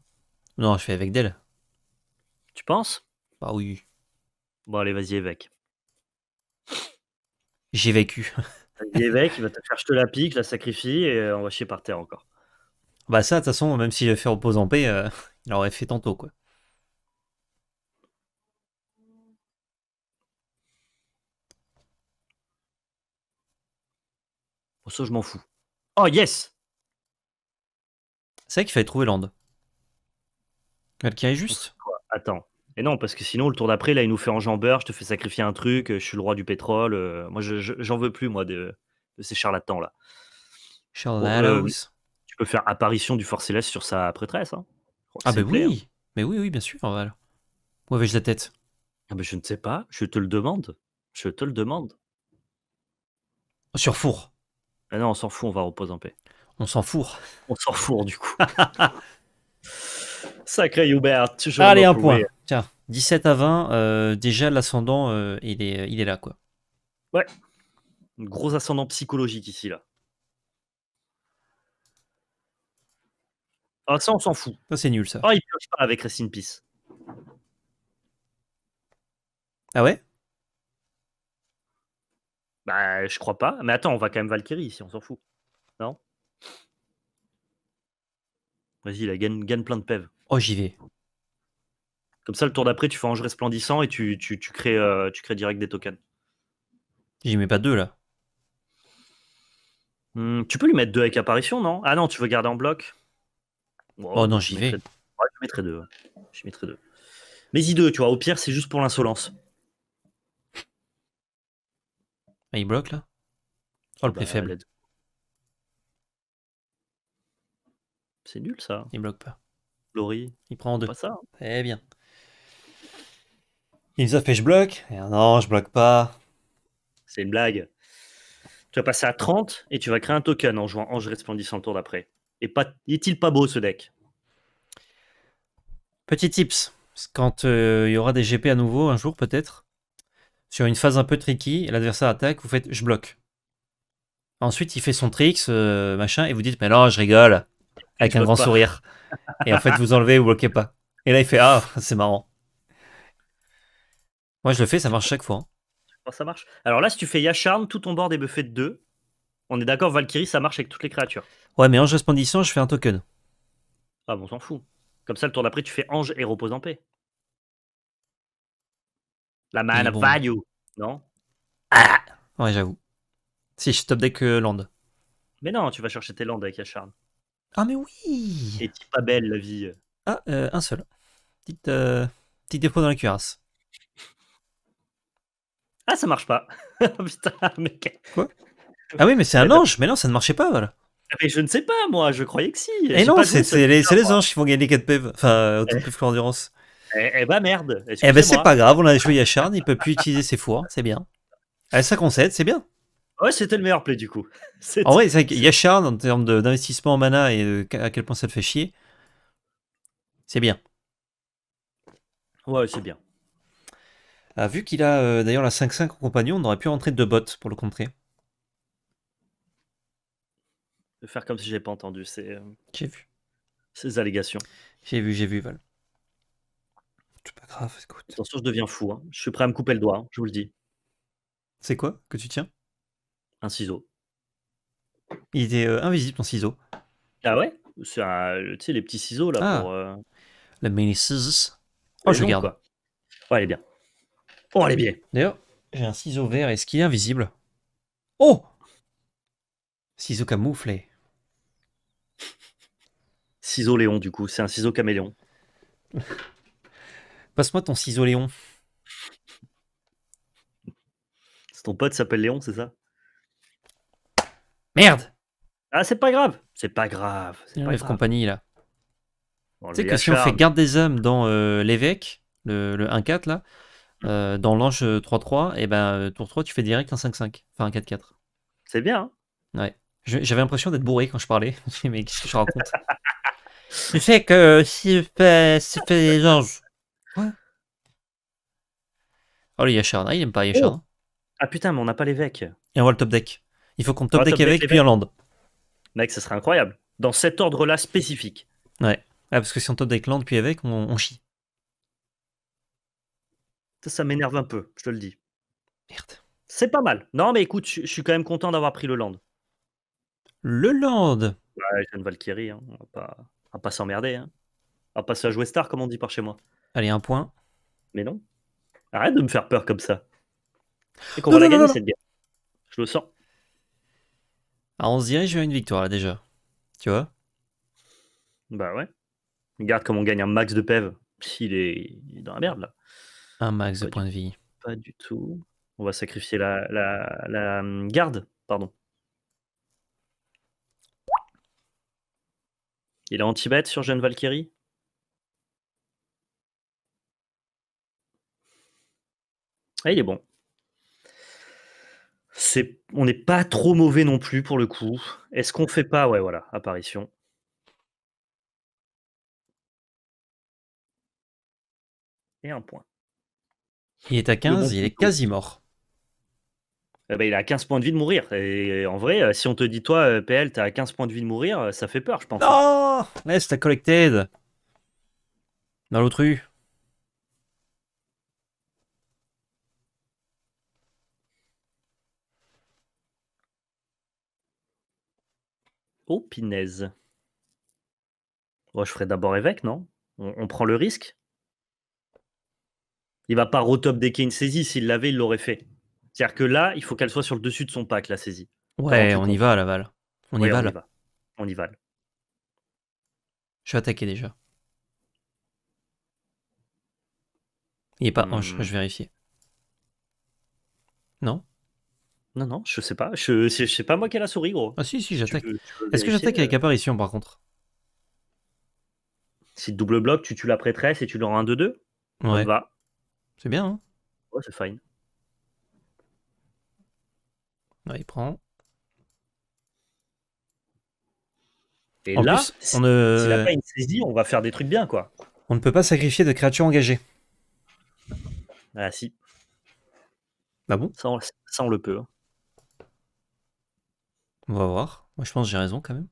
Non, je fais avec d'elle. Tu penses Bah oui. Bon, allez, vas-y, évêque. J'ai vécu l'évêque, il va te faire je te la pique, je la sacrifie et euh, on va chier par terre encore. Bah ça, de toute façon, même si je fait repose en paix, euh, il l'aurait fait tantôt, quoi. Bon, ça, je m'en fous. Oh, yes C'est vrai qu'il fallait trouver Land. Quelqu'un est juste Attends. Et non, parce que sinon, le tour d'après, là, il nous fait enjambeur, je te fais sacrifier un truc, euh, je suis le roi du pétrole. Euh, moi, j'en veux plus, moi, de, ces charlatans-là. Charlatans. Hein, euh, tu peux faire apparition du Fort Céleste sur sa prêtresse. Hein. Oh, ah, ben bah oui. Hein. Mais oui, oui, bien sûr. Voilà. Où avais-je la tête ah bah Je ne sais pas, je te le demande. Je te le demande. Oh, sur four. Ah non, on s'en fout, on va reposer en paix. On s'en fout. On s'en fout, du coup. Sacré Hubert. Allez, un point. Tiens, 17 à 20, euh, déjà l'ascendant, euh, il, est, il est là, quoi. Ouais. Un gros ascendant psychologique ici, là. Ah, ça, on s'en fout. Ça, c'est nul, ça. Ah, il pioche pas avec Rest Peace. Ah ouais Bah, je crois pas. Mais attends, on va quand même Valkyrie ici, on s'en fout. Non Vas-y, là, gagne, gagne plein de pev'. Oh, j'y vais. Comme ça, le tour d'après, tu fais Ange resplendissant et tu, crées, euh, tu crées direct des tokens. J'y mets pas deux là. Hmm, tu peux lui mettre deux avec apparition, non Ah non, tu veux garder en bloc Oh non, j'y vais. je mettrai deux. Je mettrai deux. Mais y deux, tu vois. Au pire, c'est juste pour l'insolence. Ah, il bloque là Oh, le bah, plus faible. C'est nul ça. Il bloque pas. Glory. Il prend en deux. ça. Eh bien. Il nous a fait je bloque. Et non, je bloque pas. C'est une blague. Tu vas passer à 30 et tu vas créer un token en jouant Ange resplendissant le tour d'après. Et pas... est-il pas beau ce deck Petit tips, quand euh, il y aura des GP à nouveau un jour peut-être, sur une phase un peu tricky, l'adversaire attaque, vous faites je bloque. Ensuite, il fait son tricks, euh, machin, et vous dites mais non, je rigole, avec un grand sourire. et en fait, vous enlevez, vous bloquez pas. Et là, il fait ah, c'est marrant. Moi, je le fais, ça marche chaque fois. Hein. Ça marche. Alors là, si tu fais Yacharn, tout ton board est buffé de 2. On est d'accord, Valkyrie, ça marche avec toutes les créatures. Ouais, mais Ange resplendissant, je fais un token. Ah bon, on s'en fout. Comme ça, le tour d'après, tu fais ange et repose en paix. La mana value, non ah Ouais, j'avoue. Si, je top deck que euh, land. Mais non, tu vas chercher tes landes avec Yacharn. Ah, mais oui Et pas belle la vie. Ah, euh, un seul. Petite, euh, dépôt dans la cuirasse. Ah, ça marche pas. Oh, putain, ah oui, mais c'est un ange. Mais non, ça ne marchait pas, voilà. Ah, mais je ne sais pas, moi, je croyais que si. Et eh non, c'est les, anges qui vont gagner 4 PV, enfin, autant de que l'endurance Eh bah merde. Eh bah c'est pas grave, on a joué Yacharn, il peut plus utiliser ses fours, c'est bien. Ah, ça concède c'est bien. Ouais, c'était le meilleur play du coup. En vrai, c'est en termes d'investissement en mana et à quel point ça le fait chier, c'est bien. Ouais, c'est bien. Ah, vu qu'il a euh, d'ailleurs la 5-5 en compagnon, on aurait pu rentrer deux bottes pour le contrer. De faire comme si j'ai pas entendu ces, euh, ces allégations. J'ai vu, j'ai vu, Val. C'est pas grave, écoute. Attention, je deviens fou. Hein. Je suis prêt à me couper le doigt, hein, je vous le dis. C'est quoi que tu tiens Un ciseau. Il est euh, invisible ton ciseau. Ah ouais C'est un, tu sais, les petits ciseaux là ah. pour. La mini scissors. Oh, je regarde. garde. Ouais, elle est bien. Oh, allez bien. D'ailleurs, j'ai un ciseau vert. Est-ce qu'il est invisible Oh Ciseau camouflé. Ciseau Léon, du coup. C'est un ciseau caméléon. Passe-moi ton ciseau Léon. Ton pote s'appelle Léon, c'est ça Merde Ah, c'est pas grave C'est pas grave C'est compagnie, là. Oh, tu sais que si on fait garde des hommes dans euh, l'évêque, le, le 1-4, là, euh, dans l'ange 3-3, euh, et eh ben euh, tour 3, tu fais direct un 5-5, enfin un 4-4. C'est bien. Hein ouais. J'avais l'impression d'être bourré quand je parlais. mais qu'est-ce que je raconte Tu sais que si fait anges. Ouais. Oh, le yachar, il aime pas yachar oh. ah putain, mais on n'a pas l'évêque. Et on voit le top deck. Il faut qu'on top, deck avec puis un land Mec, ça serait incroyable. Dans cet ordre-là spécifique. Ouais. Ah, parce que si on top deck Land puis avec, on chie. Ça, m'énerve un peu, je te le dis. Merde. C'est pas mal. Non, mais écoute, je, suis quand même content d'avoir pris le Land. Le Land Ouais, une Valkyrie, hein. on va pas, on va pas s'emmerder. Hein. On va jouer star, comme on dit par chez moi. Allez, un point. Mais non. Arrête de me faire peur comme ça. C'est qu'on va gagner cette guerre. Je le sens. Alors ah, on se dirige vers une victoire là déjà. Tu vois Bah ouais. Regarde comment on gagne un max de PEV. s'il est dans la merde là. Un max de points de vie. Pas du tout. On va sacrifier la, hum, garde, pardon. Il est anti-bête sur Jeune Valkyrie ah, il est bon. on n'est pas trop mauvais non plus pour le coup. Est-ce qu'on fait pas, ouais, voilà, apparition. Et un point. Il est à 15, il est quasi mort. Eh ben, il a 15 points de vie de mourir. Et en vrai, euh, si on te dit, toi, euh, PL, t'as 15 points de vie de mourir, euh, ça fait peur, je pense. Oh Laisse ta collected Dans l'autre rue. Oh, pinaise. je ferais d'abord évêque, non on prend le risque il va pas rotop decker une saisie. S'il l'avait, il l'aurait fait. C'est-à-dire que là, il faut qu'elle soit sur le dessus de son pack, la saisie. Ouais, on y va, Laval. On, y, va, on là. y va. On y va. Je suis attaqué déjà. Il n'est pas je hmm. vérifie. Non Non, non, je sais pas. Je, je, sais pas moi qui a la souris, gros. Ah si, si, j'attaque. Est-ce que j'attaque avec euh, apparition, par contre Si double bloc, tu tues la prêtresse et tu l'auras un 2-2 Ouais. On va. C'est bien, hein Ouais, c'est fine. il prend. Et là, si, on ne... pas une saisie, on va faire des trucs bien, quoi. On ne peut pas sacrifier de créatures engagées. Ah si. Bah bon ça on, le peut. Hein. On va voir. Moi, je pense que j'ai raison, quand même.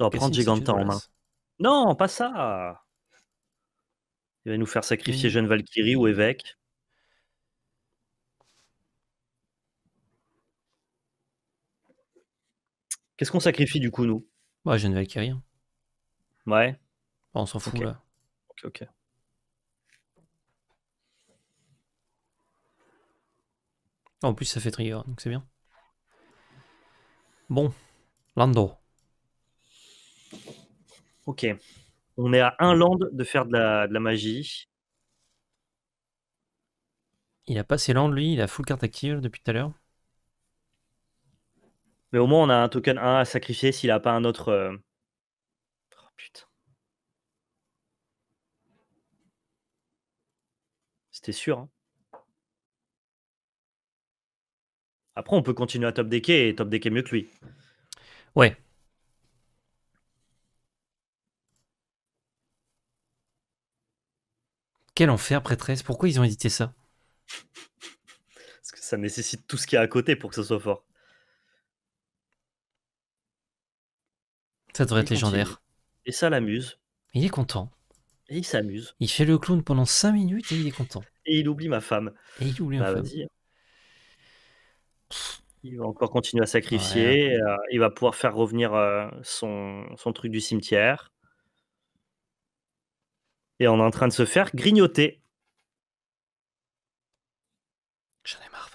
On va prendre Giganta en main. Non, pas ça il va nous faire sacrifier jeune Valkyrie ou évêque. Qu'est-ce qu'on sacrifie du coup, nous Bah, jeune Valkyrie. Hein. Ouais. Bah, on s'en fout là. Ok, En plus, ça fait trigger, donc c'est bien. Bon, Lando. Ok. On est à un land de faire de la, magie. Il a pas ses lands, lui. Il a full carte active depuis tout à l'heure. Mais au moins, on a un token 1 à sacrifier s'il a pas un autre. Euh, oh putain. C'était sûr. Hein. Après, on peut continuer à top decker et top decker mieux que lui. Ouais, Quel enfer, prêtresse. Pourquoi ils ont édité ça Parce que ça nécessite tout ce qu'il y a à côté pour que ce soit fort. Ça devrait être légendaire. Et ça l'amuse. Il est content. Et il s'amuse. Il fait le clown pendant 5 minutes et il est content. Et il oublie ma femme. Et il oublie ma bah, Il va encore continuer à sacrifier. Euh, il va pouvoir faire revenir euh, son, son, truc du cimetière. Et on est en train de se faire grignoter. J'en ai marre,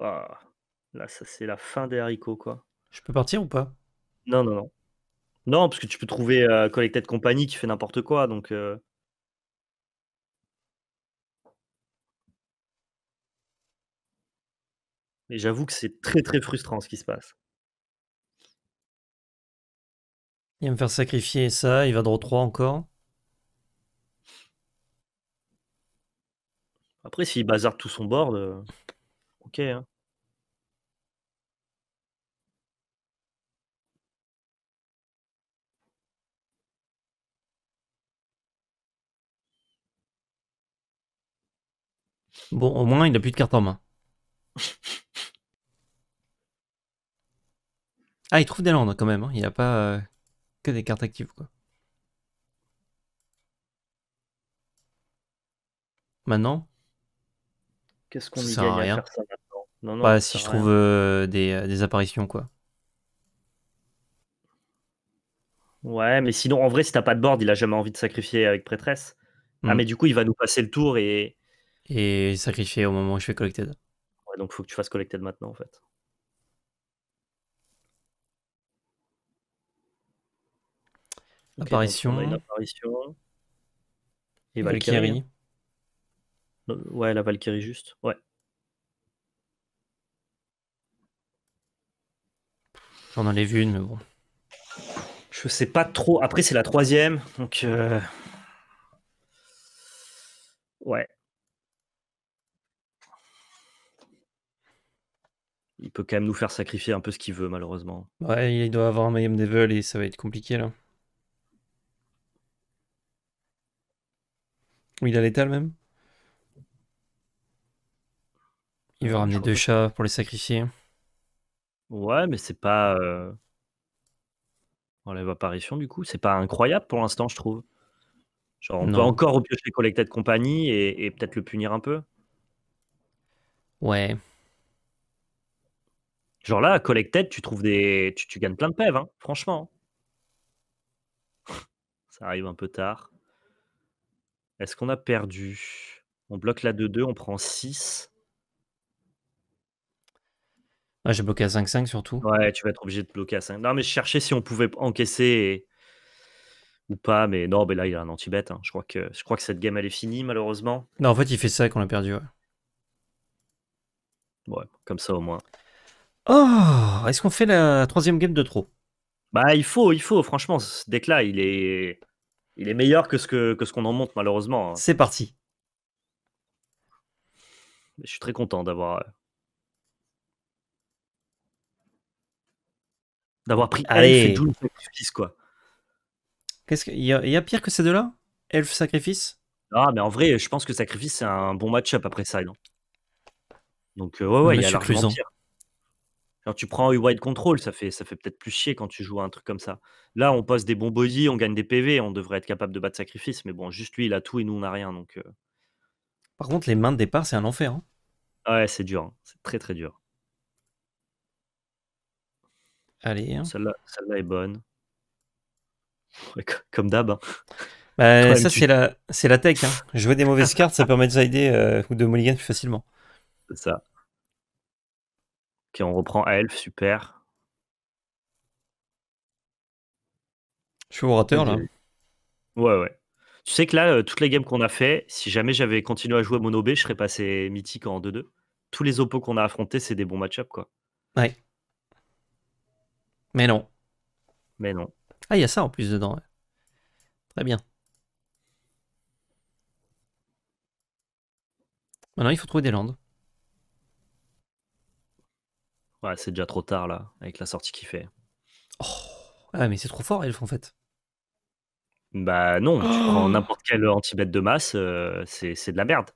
ah, là, ça c'est la fin des haricots, quoi. Je peux partir ou pas Non, non, non. Non, parce que tu peux trouver euh, Collected Company qui fait n'importe quoi, donc. Euh. Mais j'avoue que c'est très très frustrant ce qui se passe. Il va me faire sacrifier ça, il va draw 3 encore. Après, s'il bazarde tout son board, euh, ok. Hein. Bon, au moins, il n'a plus de cartes en main. ah, il trouve des landes quand même. Hein. Il a pas. Euh, que des cartes actives quoi. Maintenant Qu'est-ce qu'on y à, faire maintenant non, non, bah, Si je trouve euh, euh, des, apparitions quoi. Ouais, mais sinon en vrai, si t'as pas de board, il a jamais envie de sacrifier avec prêtresse. Ah, hmm. mais du coup, il va nous passer le tour et. Et sacrifier au moment où je fais collected. donc faut que tu fasses collected maintenant en fait. apparition. Et Valkyrie. Hein. Euh, ouais, la Valkyrie juste. Ouais. J'en ai vu une, mais bon. Je sais pas trop. Après, c'est la troisième, donc. Euh, ouais. Il peut quand même nous faire sacrifier un peu ce qu'il veut, malheureusement. Ouais, il doit avoir un Mayhem Devil et ça va être compliqué là. il a l'étal, même Il veut euh, ramener deux chats pour les sacrifier. Ouais, mais c'est pas. Euh... Enlève apparition du coup. C'est pas incroyable pour l'instant, je trouve. Genre, on peut encore repiocher Collected Compagnie et, peut-être le punir un peu. Ouais. Genre là, Collected, tu trouves des. Tu, gagnes plein de pèves, hein, franchement. Ça arrive un peu tard. Est-ce qu'on a perdu? On bloque la 2-2, on prend 6. Ah, j'ai bloqué à 5-5 surtout. Ouais, tu vas être obligé de bloquer à 5. Non, mais je cherchais si on pouvait encaisser ou pas, mais non, mais là, il a un anti-bet. Hein. Je, crois que... je crois que cette game, elle est finie, malheureusement. Non, en fait, il fait ça qu'on a perdu. Ouais. ouais, comme ça au moins. Oh, est-ce qu'on fait la troisième game de trop? Bah, il faut, il faut, franchement, ce deck-là, il est. Il est meilleur que ce qu'on que ce en montre, malheureusement. Hein. C'est parti. Je suis très content d'avoir. Euh, d'avoir pris Allez. Elf et Sacrifice, quoi. Qu'est-ce qu'il y, y, a pire que ces deux-là Elf Sacrifice Ah, mais en vrai, je pense que Sacrifice, c'est un bon match-up après ça. Donc, euh, ouais, ouais, il y a pire tu prends un wide control, ça fait, ça fait peut-être plus chier quand tu joues à un truc comme ça. Là, on pose des bons body, on gagne des PV, on devrait être capable de battre sacrifice, mais bon, juste lui, il a tout et nous, on n'a rien. Donc, euh. Par contre, les mains de départ, c'est un enfer. Hein. ouais, c'est dur. Hein. C'est très, très dur. Allez. Hein. Celle-là, est bonne. comme d'hab. Bah, ça, c'est la, la tech. Jouer des mauvaises cartes, ça permet de sider euh, ou de mulligan plus facilement. C'est ça. Ok, on reprend à Elf, super. Je suis orateur là. Ouais, ouais. Tu sais que là, euh, toutes les games qu'on a fait, si jamais j'avais continué à jouer à Mono B, je serais passé mythique en 2-2. Tous les oppos qu'on a affrontés, c'est des bons match-up, quoi. Ouais. Mais non. Mais non. Ah, il y a ça en plus dedans. Très bien. Maintenant, il faut trouver des landes. Ouais, c'est déjà trop tard là, avec la sortie qu'il fait. Oh. ah, mais c'est trop fort, Elf, en fait. Bah non, tu oh. prends n'importe quel anti-bête de masse, euh, c'est de la merde.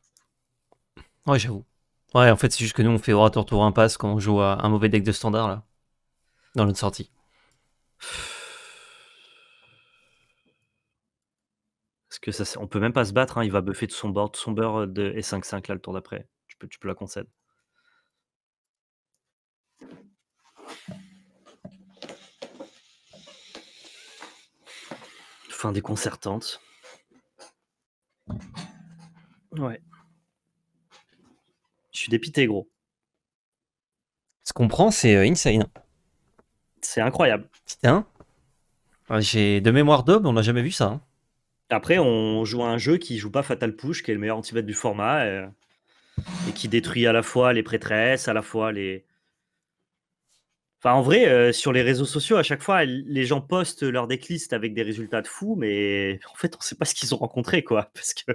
Ouais, j'avoue. Ouais, en fait, c'est juste que nous, on fait orateur tour impasse quand on joue à un mauvais deck de standard, là. Dans notre sortie. Parce que ça, on peut même pas se battre, hein, il va buffer de son board, son beurre de s 5 5 là le tour d'après. Tu peux, tu peux la concède. Fin déconcertante. Ouais. Je suis dépité, gros. Ce qu'on prend, c'est euh, insane. C'est incroyable. Putain. J'ai de mémoire d'homme, on n'a jamais vu ça. Hein. Après, on joue à un jeu qui joue pas Fatal Push, qui est le meilleur anti du format, euh, et qui détruit à la fois les prêtresses, à la fois les, Enfin, en vrai, euh, sur les réseaux sociaux, à chaque fois, les gens postent leur decklist avec des résultats de fous, mais en fait, on ne sait pas ce qu'ils ont rencontré, quoi. Parce que.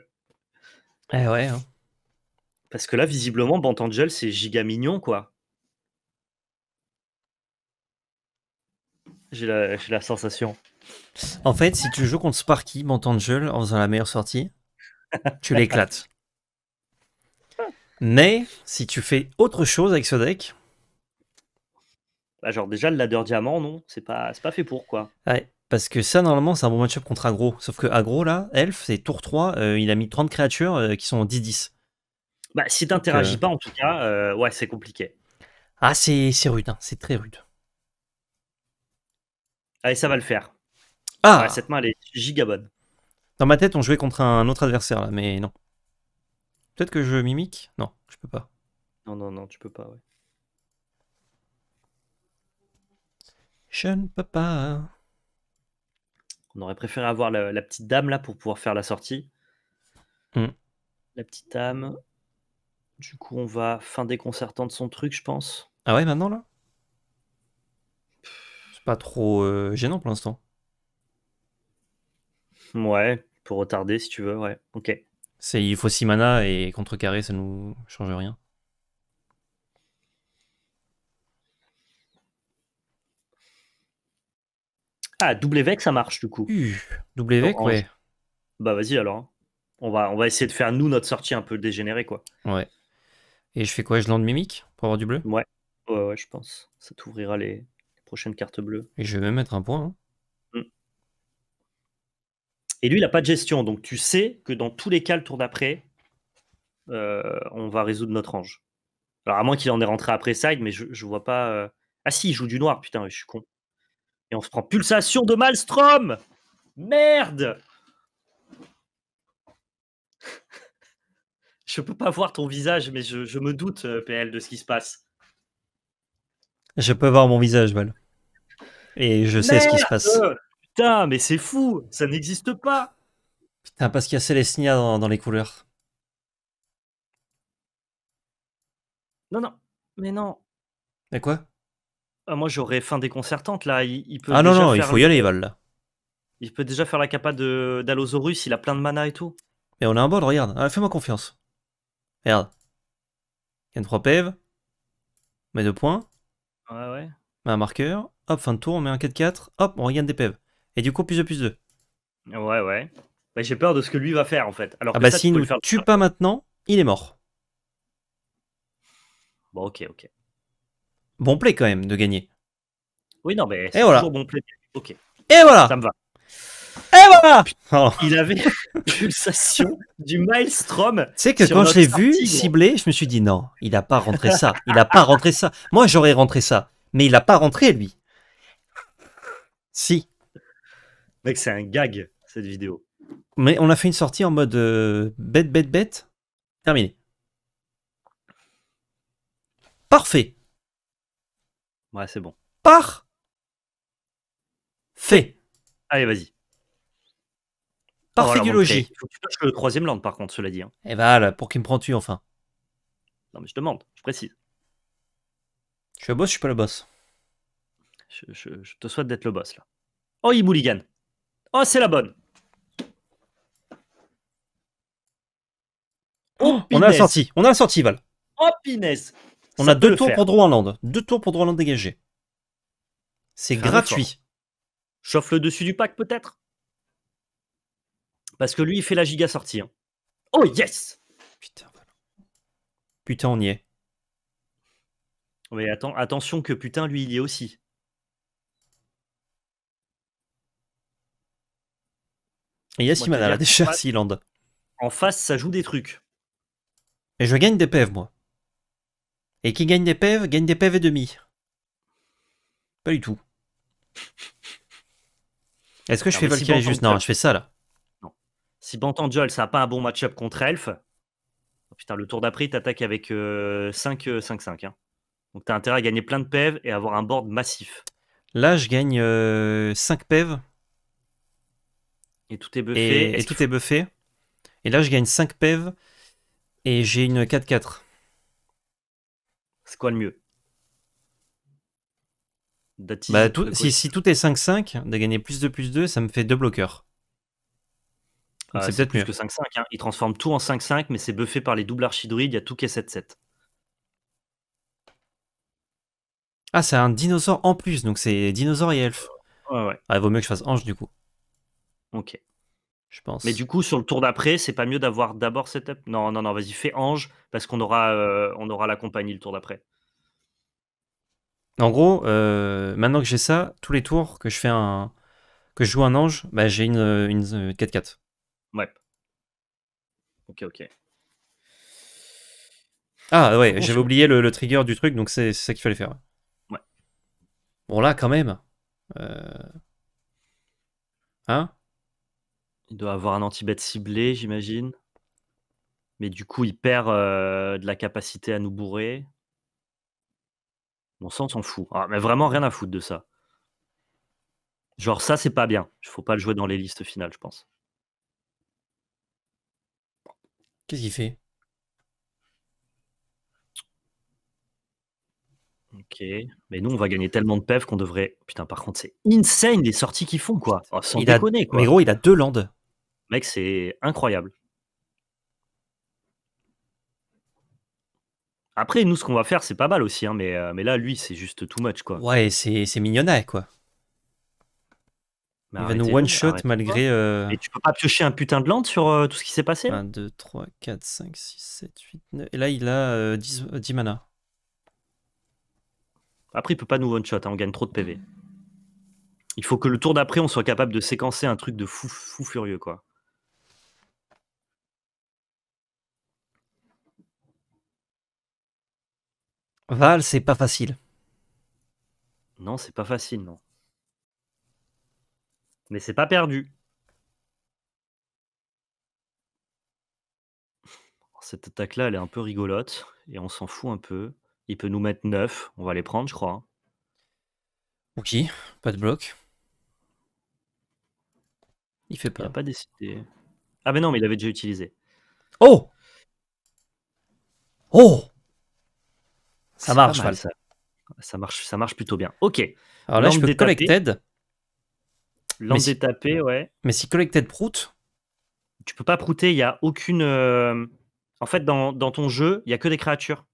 Eh ouais. Hein. Parce que là, visiblement, Bantangel, c'est giga mignon, quoi. J'ai la, la, sensation. En fait, si tu joues contre Sparky, Bantangel, en faisant la meilleure sortie, tu l'éclates. Mais si tu fais autre chose avec ce deck, bah, genre déjà le ladder diamant, non, c'est pas, pas fait pour quoi. Ouais, parce que ça, normalement, c'est un bon matchup contre aggro. Sauf que aggro, là, elf, c'est tour 3, euh, il a mis 30 créatures euh, qui sont en 10-10. Bah, si t'interagis euh, pas, en tout cas, ouais, c'est compliqué. Ah, c'est rude, hein, c'est très rude. Allez, ça va le faire. Ah Cette main, elle est gigabonne. Dans ma tête, on jouait contre un autre adversaire, là, mais non. Peut-être que je mimique Non, je peux pas. Non, non, non, tu peux pas, ouais. On aurait préféré avoir la, petite dame là pour pouvoir faire la sortie. Hmm. La petite dame. Du coup, on va fin déconcertant de son truc, je pense. Ah ouais, maintenant là C'est pas trop euh, gênant pour l'instant. Ouais, pour retarder si tu veux, ouais. Ok. il faut 6 mana et carré ça nous change rien. double ah, évêque ça marche du coup. double ouais. Bah vas-y alors. Hein. On va, on va essayer de faire nous notre sortie un peu dégénérée, quoi. Ouais. Et je fais quoi Je lance mimique pour avoir du bleu ouais. ouais. ouais, je pense. Ça t'ouvrira les... prochaines cartes bleues. Et je vais même mettre un point. Hein. Et lui, il n'a pas de gestion, donc tu sais que dans tous les cas, le tour d'après, euh, on va résoudre notre ange. Alors, à moins qu'il en ait rentré après side, mais je, je vois pas. Euh, ah si, il joue du noir, putain, je suis con on se prend pulsation de Malstrom Merde Je peux pas voir ton visage, mais je, me doute, euh, PL, de ce qui se passe. Je peux voir mon visage, Val. Et je sais ce qui se passe. Putain, mais c'est fou Ça n'existe pas Putain, parce qu'il y a Célestina dans les couleurs. Non, non, mais non. Mais quoi ah, moi, j'aurais faim déconcertante, là. Il, peut ah non, non, il faut y aller, Val, là. Il peut déjà faire la capa d'Allosaurus, il a plein de mana et tout. Mais on a un bol, regarde. Ah, fais-moi confiance. Regarde. Il y a 3 pèves. E on met 2 points. Ouais, ouais. On un marqueur. Hop, fin de tour, on met un 4-4. Hop, on regarde des pèves. E et du coup, plus 2, plus 2. Ouais, ouais. Bah, j'ai peur de ce que lui va faire, en fait. Alors ah bah, s'il si nous tue pas maintenant, il est mort. Bon, ok, ok bon play quand même de gagner. Oui, non, mais c'est voilà. toujours bon play. Ok. Et voilà. Ça me va. Et voilà oh. Il avait pulsation du Maelstrom. Tu sais que quand je l'ai vu ciblé, je me suis dit non, il n'a pas rentré ça. Il n'a pas rentré ça. Moi, j'aurais rentré ça. Mais il n'a pas rentré, lui. Si. Mec, c'est un gag, cette vidéo. Mais on a fait une sortie en mode euh, bête, bête, bête. Terminé. Parfait. Ouais, c'est bon. Par fait. Allez, vas-y. Par figurologie. Oh il le troisième land, par contre, cela dit. Et hein. Eh ben, pour qui me prends-tu, enfin Non, mais je demande, je précise. Je suis le boss, je suis pas le boss. Je, te souhaite d'être le boss, là. Oh, il mulligan. Oh, c'est la bonne. Oh, on a sorti, on a sorti, Val. Oh, Pinès on a deux tours pour land. Deux tours pour land dégagé. C'est ah, gratuit. Chauffe le dessus du pack peut-être Parce que lui, il fait la giga sortie. Hein. Oh yes Putain, Putain, on y est. Mais attends, attention que putain, lui, il y est aussi. Et si la décharge, il En face, ça joue des trucs. Et je gagne des PF, moi. Et qui gagne des pèves, gagne des pèves et demi. Pas du tout. Est-ce que je fais Valkyrie juste Non, je fais ça là. Non. Si Bantanjol, ça n'a pas un bon match-up contre Elf, oh, putain, le tour d'après, attaques avec 5-5-5. Euh, euh, hein. Donc t'as intérêt à gagner plein de pèves et avoir un board massif. Là, je gagne 5 euh, pèves. Et tout est buffé. Et, tout est buffé. Et là, je gagne 5 pèves et j'ai une 4-4 quoi le mieux bah, tout, si, tout est 5-5, de gagner plus de plus 2, ça me fait deux bloqueurs. Ah, c'est peut-être mieux. que 5-5. Hein. Il transforme tout en 5-5, mais c'est buffé par les doubles archidruides. Il y a tout qui est 7-7. Ah, c'est un dinosaure en plus, donc c'est dinosaure et elf Ah, il vaut mieux que je fasse ange du coup. Ok. Mais du coup, sur le tour d'après, c'est pas mieux d'avoir d'abord setup Non, non, non, vas-y, fais Ange, parce qu'on aura, euh, aura la compagnie le tour d'après. En gros, euh, maintenant que j'ai ça, tous les tours que je fais un. que je joue un ange, bah, j'ai une, une, 4-4. Ouais. Ok, ok. Ah ouais, j'avais oublié le, trigger du truc, donc c'est ça qu'il fallait faire. Ouais. Bon là, quand même. Euh, hein il doit avoir un anti ciblé, j'imagine. Mais du coup, il perd euh, de la capacité à nous bourrer. Mon sang, s'en fout. Ah, mais vraiment, rien à foutre de ça. Genre, ça, c'est pas bien. Il faut pas le jouer dans les listes finales, je pense. Qu'est-ce qu'il fait Ok. Mais nous, on va gagner tellement de PEV qu'on devrait. Putain, par contre, c'est insane les sorties qu'ils font, quoi. Oh, sans déconner, Mais gros, il a deux landes. Mec, c'est incroyable. Après, nous, ce qu'on va faire, c'est pas mal aussi, hein, mais, euh, mais là, lui, c'est juste too much, quoi. Ouais, c'est, c'est mignonnet, quoi. Il va nous one-shot malgré. Euh, tu peux pas piocher un putain de land sur euh, tout ce qui s'est passé 1, 2, 3, 4, 5, 6, 7, 8, 9. Et là, il a 10, 10, mana. Après, il peut pas nous one-shot, hein, on gagne trop de PV. Il faut que le tour d'après, on soit capable de séquencer un truc de fou, fou furieux, quoi. Val, c'est pas facile. Non, c'est pas facile, non. Mais c'est pas perdu. Oh, cette attaque-là, elle est un peu rigolote et on s'en fout un peu. Il peut nous mettre 9, on va les prendre, je crois. Ok, pas de bloc. Il fait pas. Il a pas décidé. Ah, mais non, mais il avait déjà utilisé. Oh Oh ça marche, ça. marche, ça marche plutôt bien. Ok. Alors là, je peux collecter Collected. ouais. Mais si Collected prout. Tu peux pas prouter, il n'y a aucune. Euh, en fait, dans, ton jeu, il n'y a que des créatures.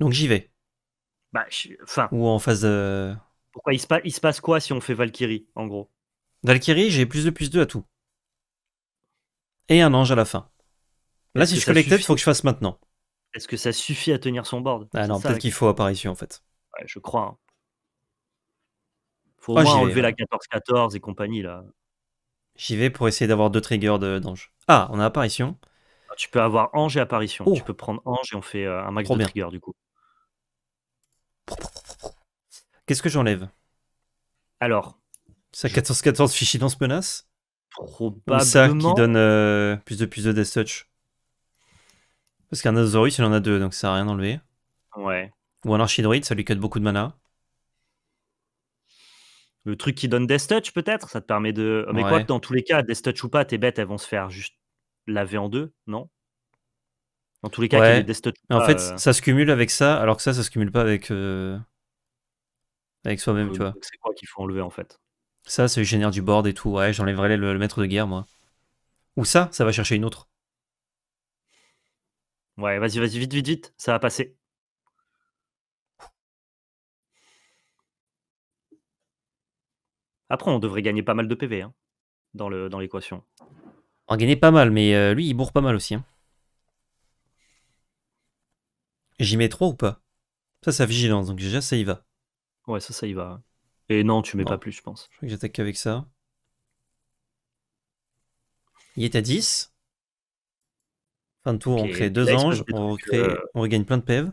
Donc j'y vais. Bah, enfin. Ou en phase. Euh, Pourquoi il se, passe, passe quoi si on fait Valkyrie, en gros Valkyrie, j'ai plus de plus 2 à tout. Et un ange à la fin. Là, si je collecte, il faut que je fasse maintenant. Est-ce que ça suffit à tenir son board Ah non, peut-être qu'il faut apparition en fait. Ouais, je crois. Hein. Faut au enlever la 14-14 et compagnie là. J'y vais pour essayer d'avoir deux triggers d'ange. ah, on a apparition. Ah, tu peux avoir ange et apparition. Oh. Tu peux prendre ange et on fait euh, un max de du coup. Qu'est-ce que j'enlève Alors. Ça 14-14 je... fichier ce menace Probablement. ça qui donne euh, plus de plus de death touch parce qu'un Azorus, il en a deux, donc ça a rien enlevé. Ouais. Ou un Archidroid, ça lui cut beaucoup de mana. Le truc qui donne Death Touch, peut-être Ça te permet de. Mais quoi, dans tous les cas, Death Touch ou pas, tes bêtes, elles vont se faire juste laver en deux, non Dans tous les cas, Death Touch. en fait, euh, ça se cumule avec ça, alors que ça, ça se cumule pas avec. Euh, avec soi-même, euh, tu vois. C'est quoi qu'il faut enlever, en fait Ça, ça lui génère du board et tout. Ouais, j'enlèverais le maître de guerre, moi. Ou ça, ça va chercher une autre. Ouais, vas-y, vas-y, vite, vite, vite, ça va passer. Après, on devrait gagner pas mal de PV hein, dans l'équation. Dans on Gagner pas mal, mais euh, lui, il bourre pas mal aussi. Hein. J'y mets 3 ou pas Ça, ça vigilance, donc déjà, ça y va. Ouais, ça, ça y va. Hein. Et non, tu mets pas plus, je pense. Je crois que j'attaque avec ça. Il est à 10. Fin de tour, on crée deux anges, euh, on, regagne plein de PEV.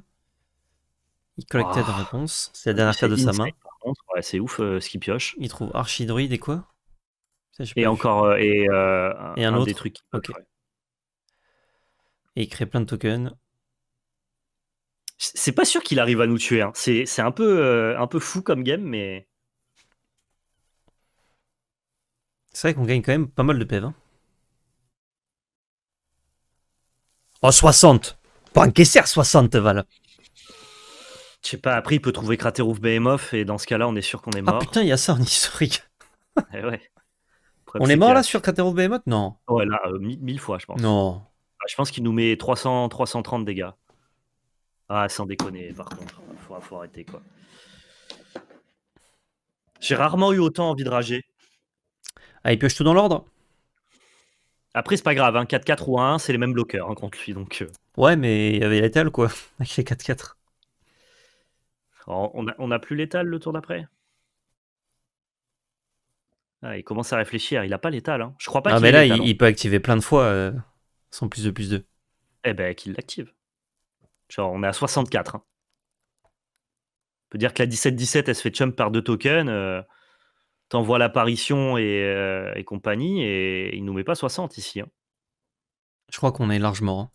Il collecte des la réponse. C'est la dernière carte de sa main. c'est ouf euh, ce qu'il pioche. Il trouve archidruide et quoi Et encore euh, et, un, autre. des Et il crée plein de tokens. C'est pas sûr qu'il arrive à nous tuer. Hein. C'est un peu un peu fou comme game, mais. C'est vrai qu'on gagne quand même pas mal de PEV. Hein. Oh, 60 Pas encaisser 60 Val Je sais pas, après il peut trouver Kraterov Behemoth et dans ce cas-là on est sûr qu'on est ah, mort. Ah putain, il y a ça en historique eh On est, mort là sur Kraterov Behemoth Non. Ouais, là, 1000 euh, fois je pense. Non. Ah, je pense qu'il nous met 300, 330 dégâts. Ah, sans déconner, par contre, faut, faut arrêter quoi. J'ai rarement eu autant envie de rager. Ah, il pioche tout dans l'ordre après, c'est pas grave, hein, 4-4 ou 1, c'est les mêmes bloqueurs contre hein, lui. Donc, euh. Ouais, mais il y avait Létal, quoi, avec les 4-4. On a, plus Létal le tour d'après ah, Il commence à réfléchir, il a pas Létal. Hein. Je crois pas Ah, mais là, hein. il, peut activer plein de fois euh, sans plus de plus de. Eh ben, qu'il l'active. Genre, on est à 64. Hein. On peut dire que la 17-17, elle se fait chump par deux tokens. Euh, t'envoies l'apparition euh, et, compagnie, et il nous met pas 60 ici. Hein. Je crois qu'on est largement. Hein.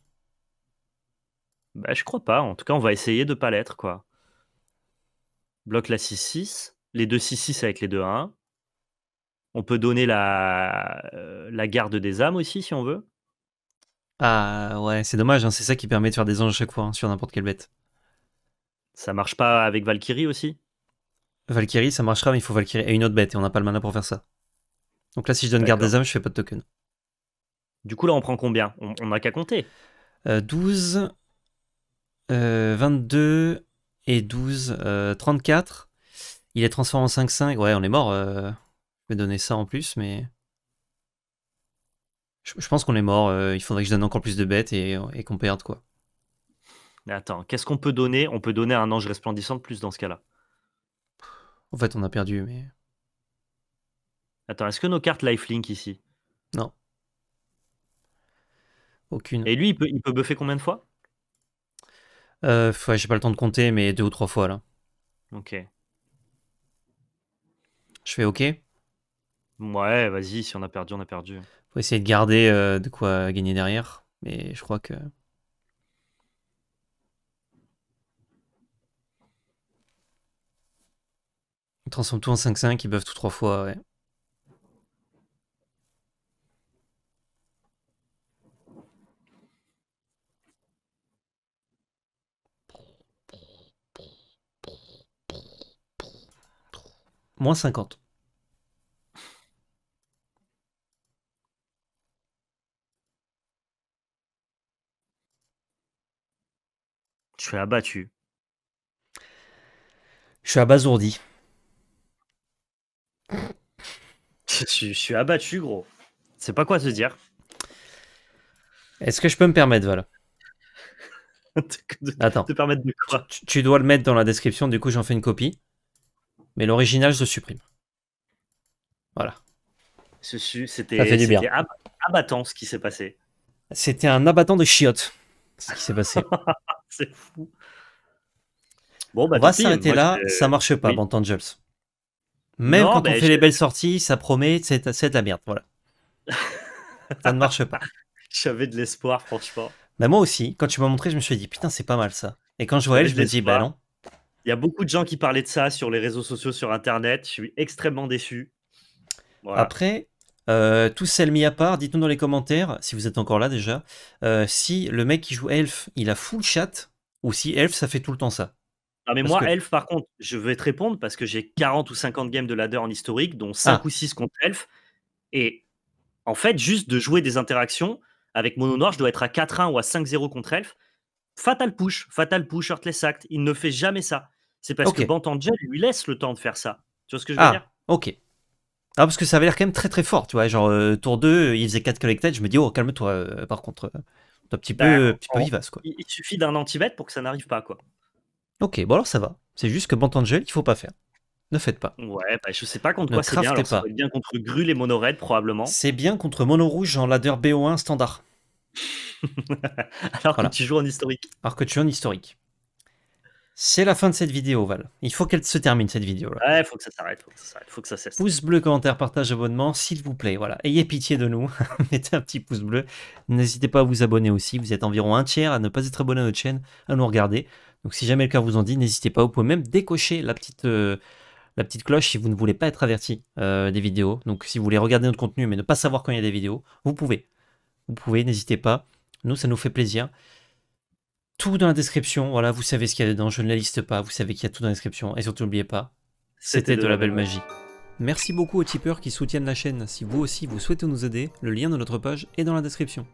Bah, je crois pas. En tout cas, on va essayer de pas l'être, quoi. Bloque la 6-6, les 2-6-6 avec les 2-1. On peut donner la, euh, la garde des âmes aussi, si on veut. Ah ouais, c'est dommage, hein. c'est ça qui permet de faire des anges à chaque fois, sur n'importe quelle bête. Ça marche pas avec Valkyrie aussi Valkyrie, ça marchera, mais il faut Valkyrie et une autre bête, et on n'a pas le mana pour faire ça. Donc là, si je donne garde des âmes, je fais pas de token. Du coup, là, on prend combien On n'a qu'à compter. 12, euh, 22 euh, et 12, 34. Euh, il est transformé en 5-5. Ouais, on est mort. Je vais donner ça en plus, mais. Je, pense qu'on est mort. il faudrait que je donne encore plus de bêtes et, et qu'on perde, quoi. Mais attends, qu'est-ce qu'on peut donner On peut donner un ange resplendissant de plus dans ce cas-là. En fait, on a perdu, mais. Attends, est-ce que nos cartes lifelink ici Non. Aucune. Et lui, il peut, buffer combien de fois euh, J'ai pas le temps de compter, mais deux ou trois fois là. Ok. Je fais OK Ouais, vas-y, si on a perdu, on a perdu. Faut essayer de garder euh, de quoi gagner derrière, mais je crois que. transforment tout en 5-5, ils buffent tout trois fois, ouais. Moins 50. Je suis abattu. Je suis abasourdi je, suis, abattu, gros. C'est pas quoi se dire. Est-ce que je peux me permettre, voilà Attends. tu, dois le mettre dans la description, du coup j'en fais une copie. Mais l'original je le supprime. Voilà. C'était abattant ce qui s'est passé. C'était un abattant de chiottes, ce qui s'est passé. C'est fou. Bon, bah, On va hein. s'arrêter là, ça marche pas, oui. Bantangels. Même quand on fait les belles sorties, ça promet, c'est de la merde. Voilà. ça ne marche pas. J'avais de l'espoir, franchement. Bah moi aussi, quand tu m'as montré, je me suis dit, putain, c'est pas mal ça. Et quand je vois elle, je me dis, bah non. Il y a beaucoup de gens qui parlaient de ça sur les réseaux sociaux, sur Internet. Je suis extrêmement déçu. Après, euh, tout celle mis à part, dites-nous dans les commentaires, si vous êtes encore là déjà, euh, si le mec qui joue Elf, il a full chat, ou si Elf, ça fait tout le temps ça. Non, ah, mais moi, Elf, par contre, je vais te répondre parce que j'ai 40 ou 50 games de ladder en historique, dont 5 ah. ou 6 contre Elf. Et en fait, juste de jouer des interactions avec Mono Noir, je dois être à 4-1 ou à 5-0 contre Elf. Fatal push, fatal push, Heartless Act, il ne fait jamais ça. C'est parce que que Angel lui laisse le temps de faire ça. Tu vois ce que je veux ah, dire Ok. Ah, parce que ça avait l'air quand même très très fort, tu vois. Genre, euh, tour 2, il faisait 4 collected, je me dis, oh, calme-toi, euh, par contre. Euh, un petit bah, peu, vivace, quoi. Il, il suffit d'un anti-bet pour que ça n'arrive pas, quoi. Ok, bon alors ça va. C'est juste que Bantangel, il faut pas faire. Ne faites pas. Ouais, bah, je sais pas contre quoi c'est bien. bien contre Grul et Mono probablement. C'est bien contre Mono Rouge en ladder BO1 standard. alors que tu joues en historique. Alors que tu joues en historique. C'est la fin de cette vidéo, Val. Il faut qu'elle se termine, cette vidéo. -là. Ouais, faut que ça s'arrête, faut que ça s'arrête, faut que ça Pouce bleu, commentaire, partage, abonnement, s'il vous plaît. Voilà, ayez pitié de nous. Mettez un petit pouce bleu. N'hésitez pas à vous abonner aussi. Vous êtes environ un tiers à ne pas être abonné à notre chaîne, à nous regarder. Donc si jamais le cœur vous en dit, n'hésitez pas, vous pouvez même décocher la petite, euh, la petite cloche si vous ne voulez pas être averti euh, des vidéos. Donc si vous voulez regarder notre contenu mais ne pas savoir quand il y a des vidéos, vous pouvez. Vous pouvez, n'hésitez pas. Nous, ça nous fait plaisir. Tout dans la description, voilà, vous savez ce qu'il y a dedans, je ne la liste pas, vous savez qu'il y a tout dans la description. Et surtout, n'oubliez pas, c'était de, de la belle magie. Merci beaucoup aux tipeurs qui soutiennent la chaîne. Si vous aussi vous souhaitez nous aider, le lien de notre page est dans la description.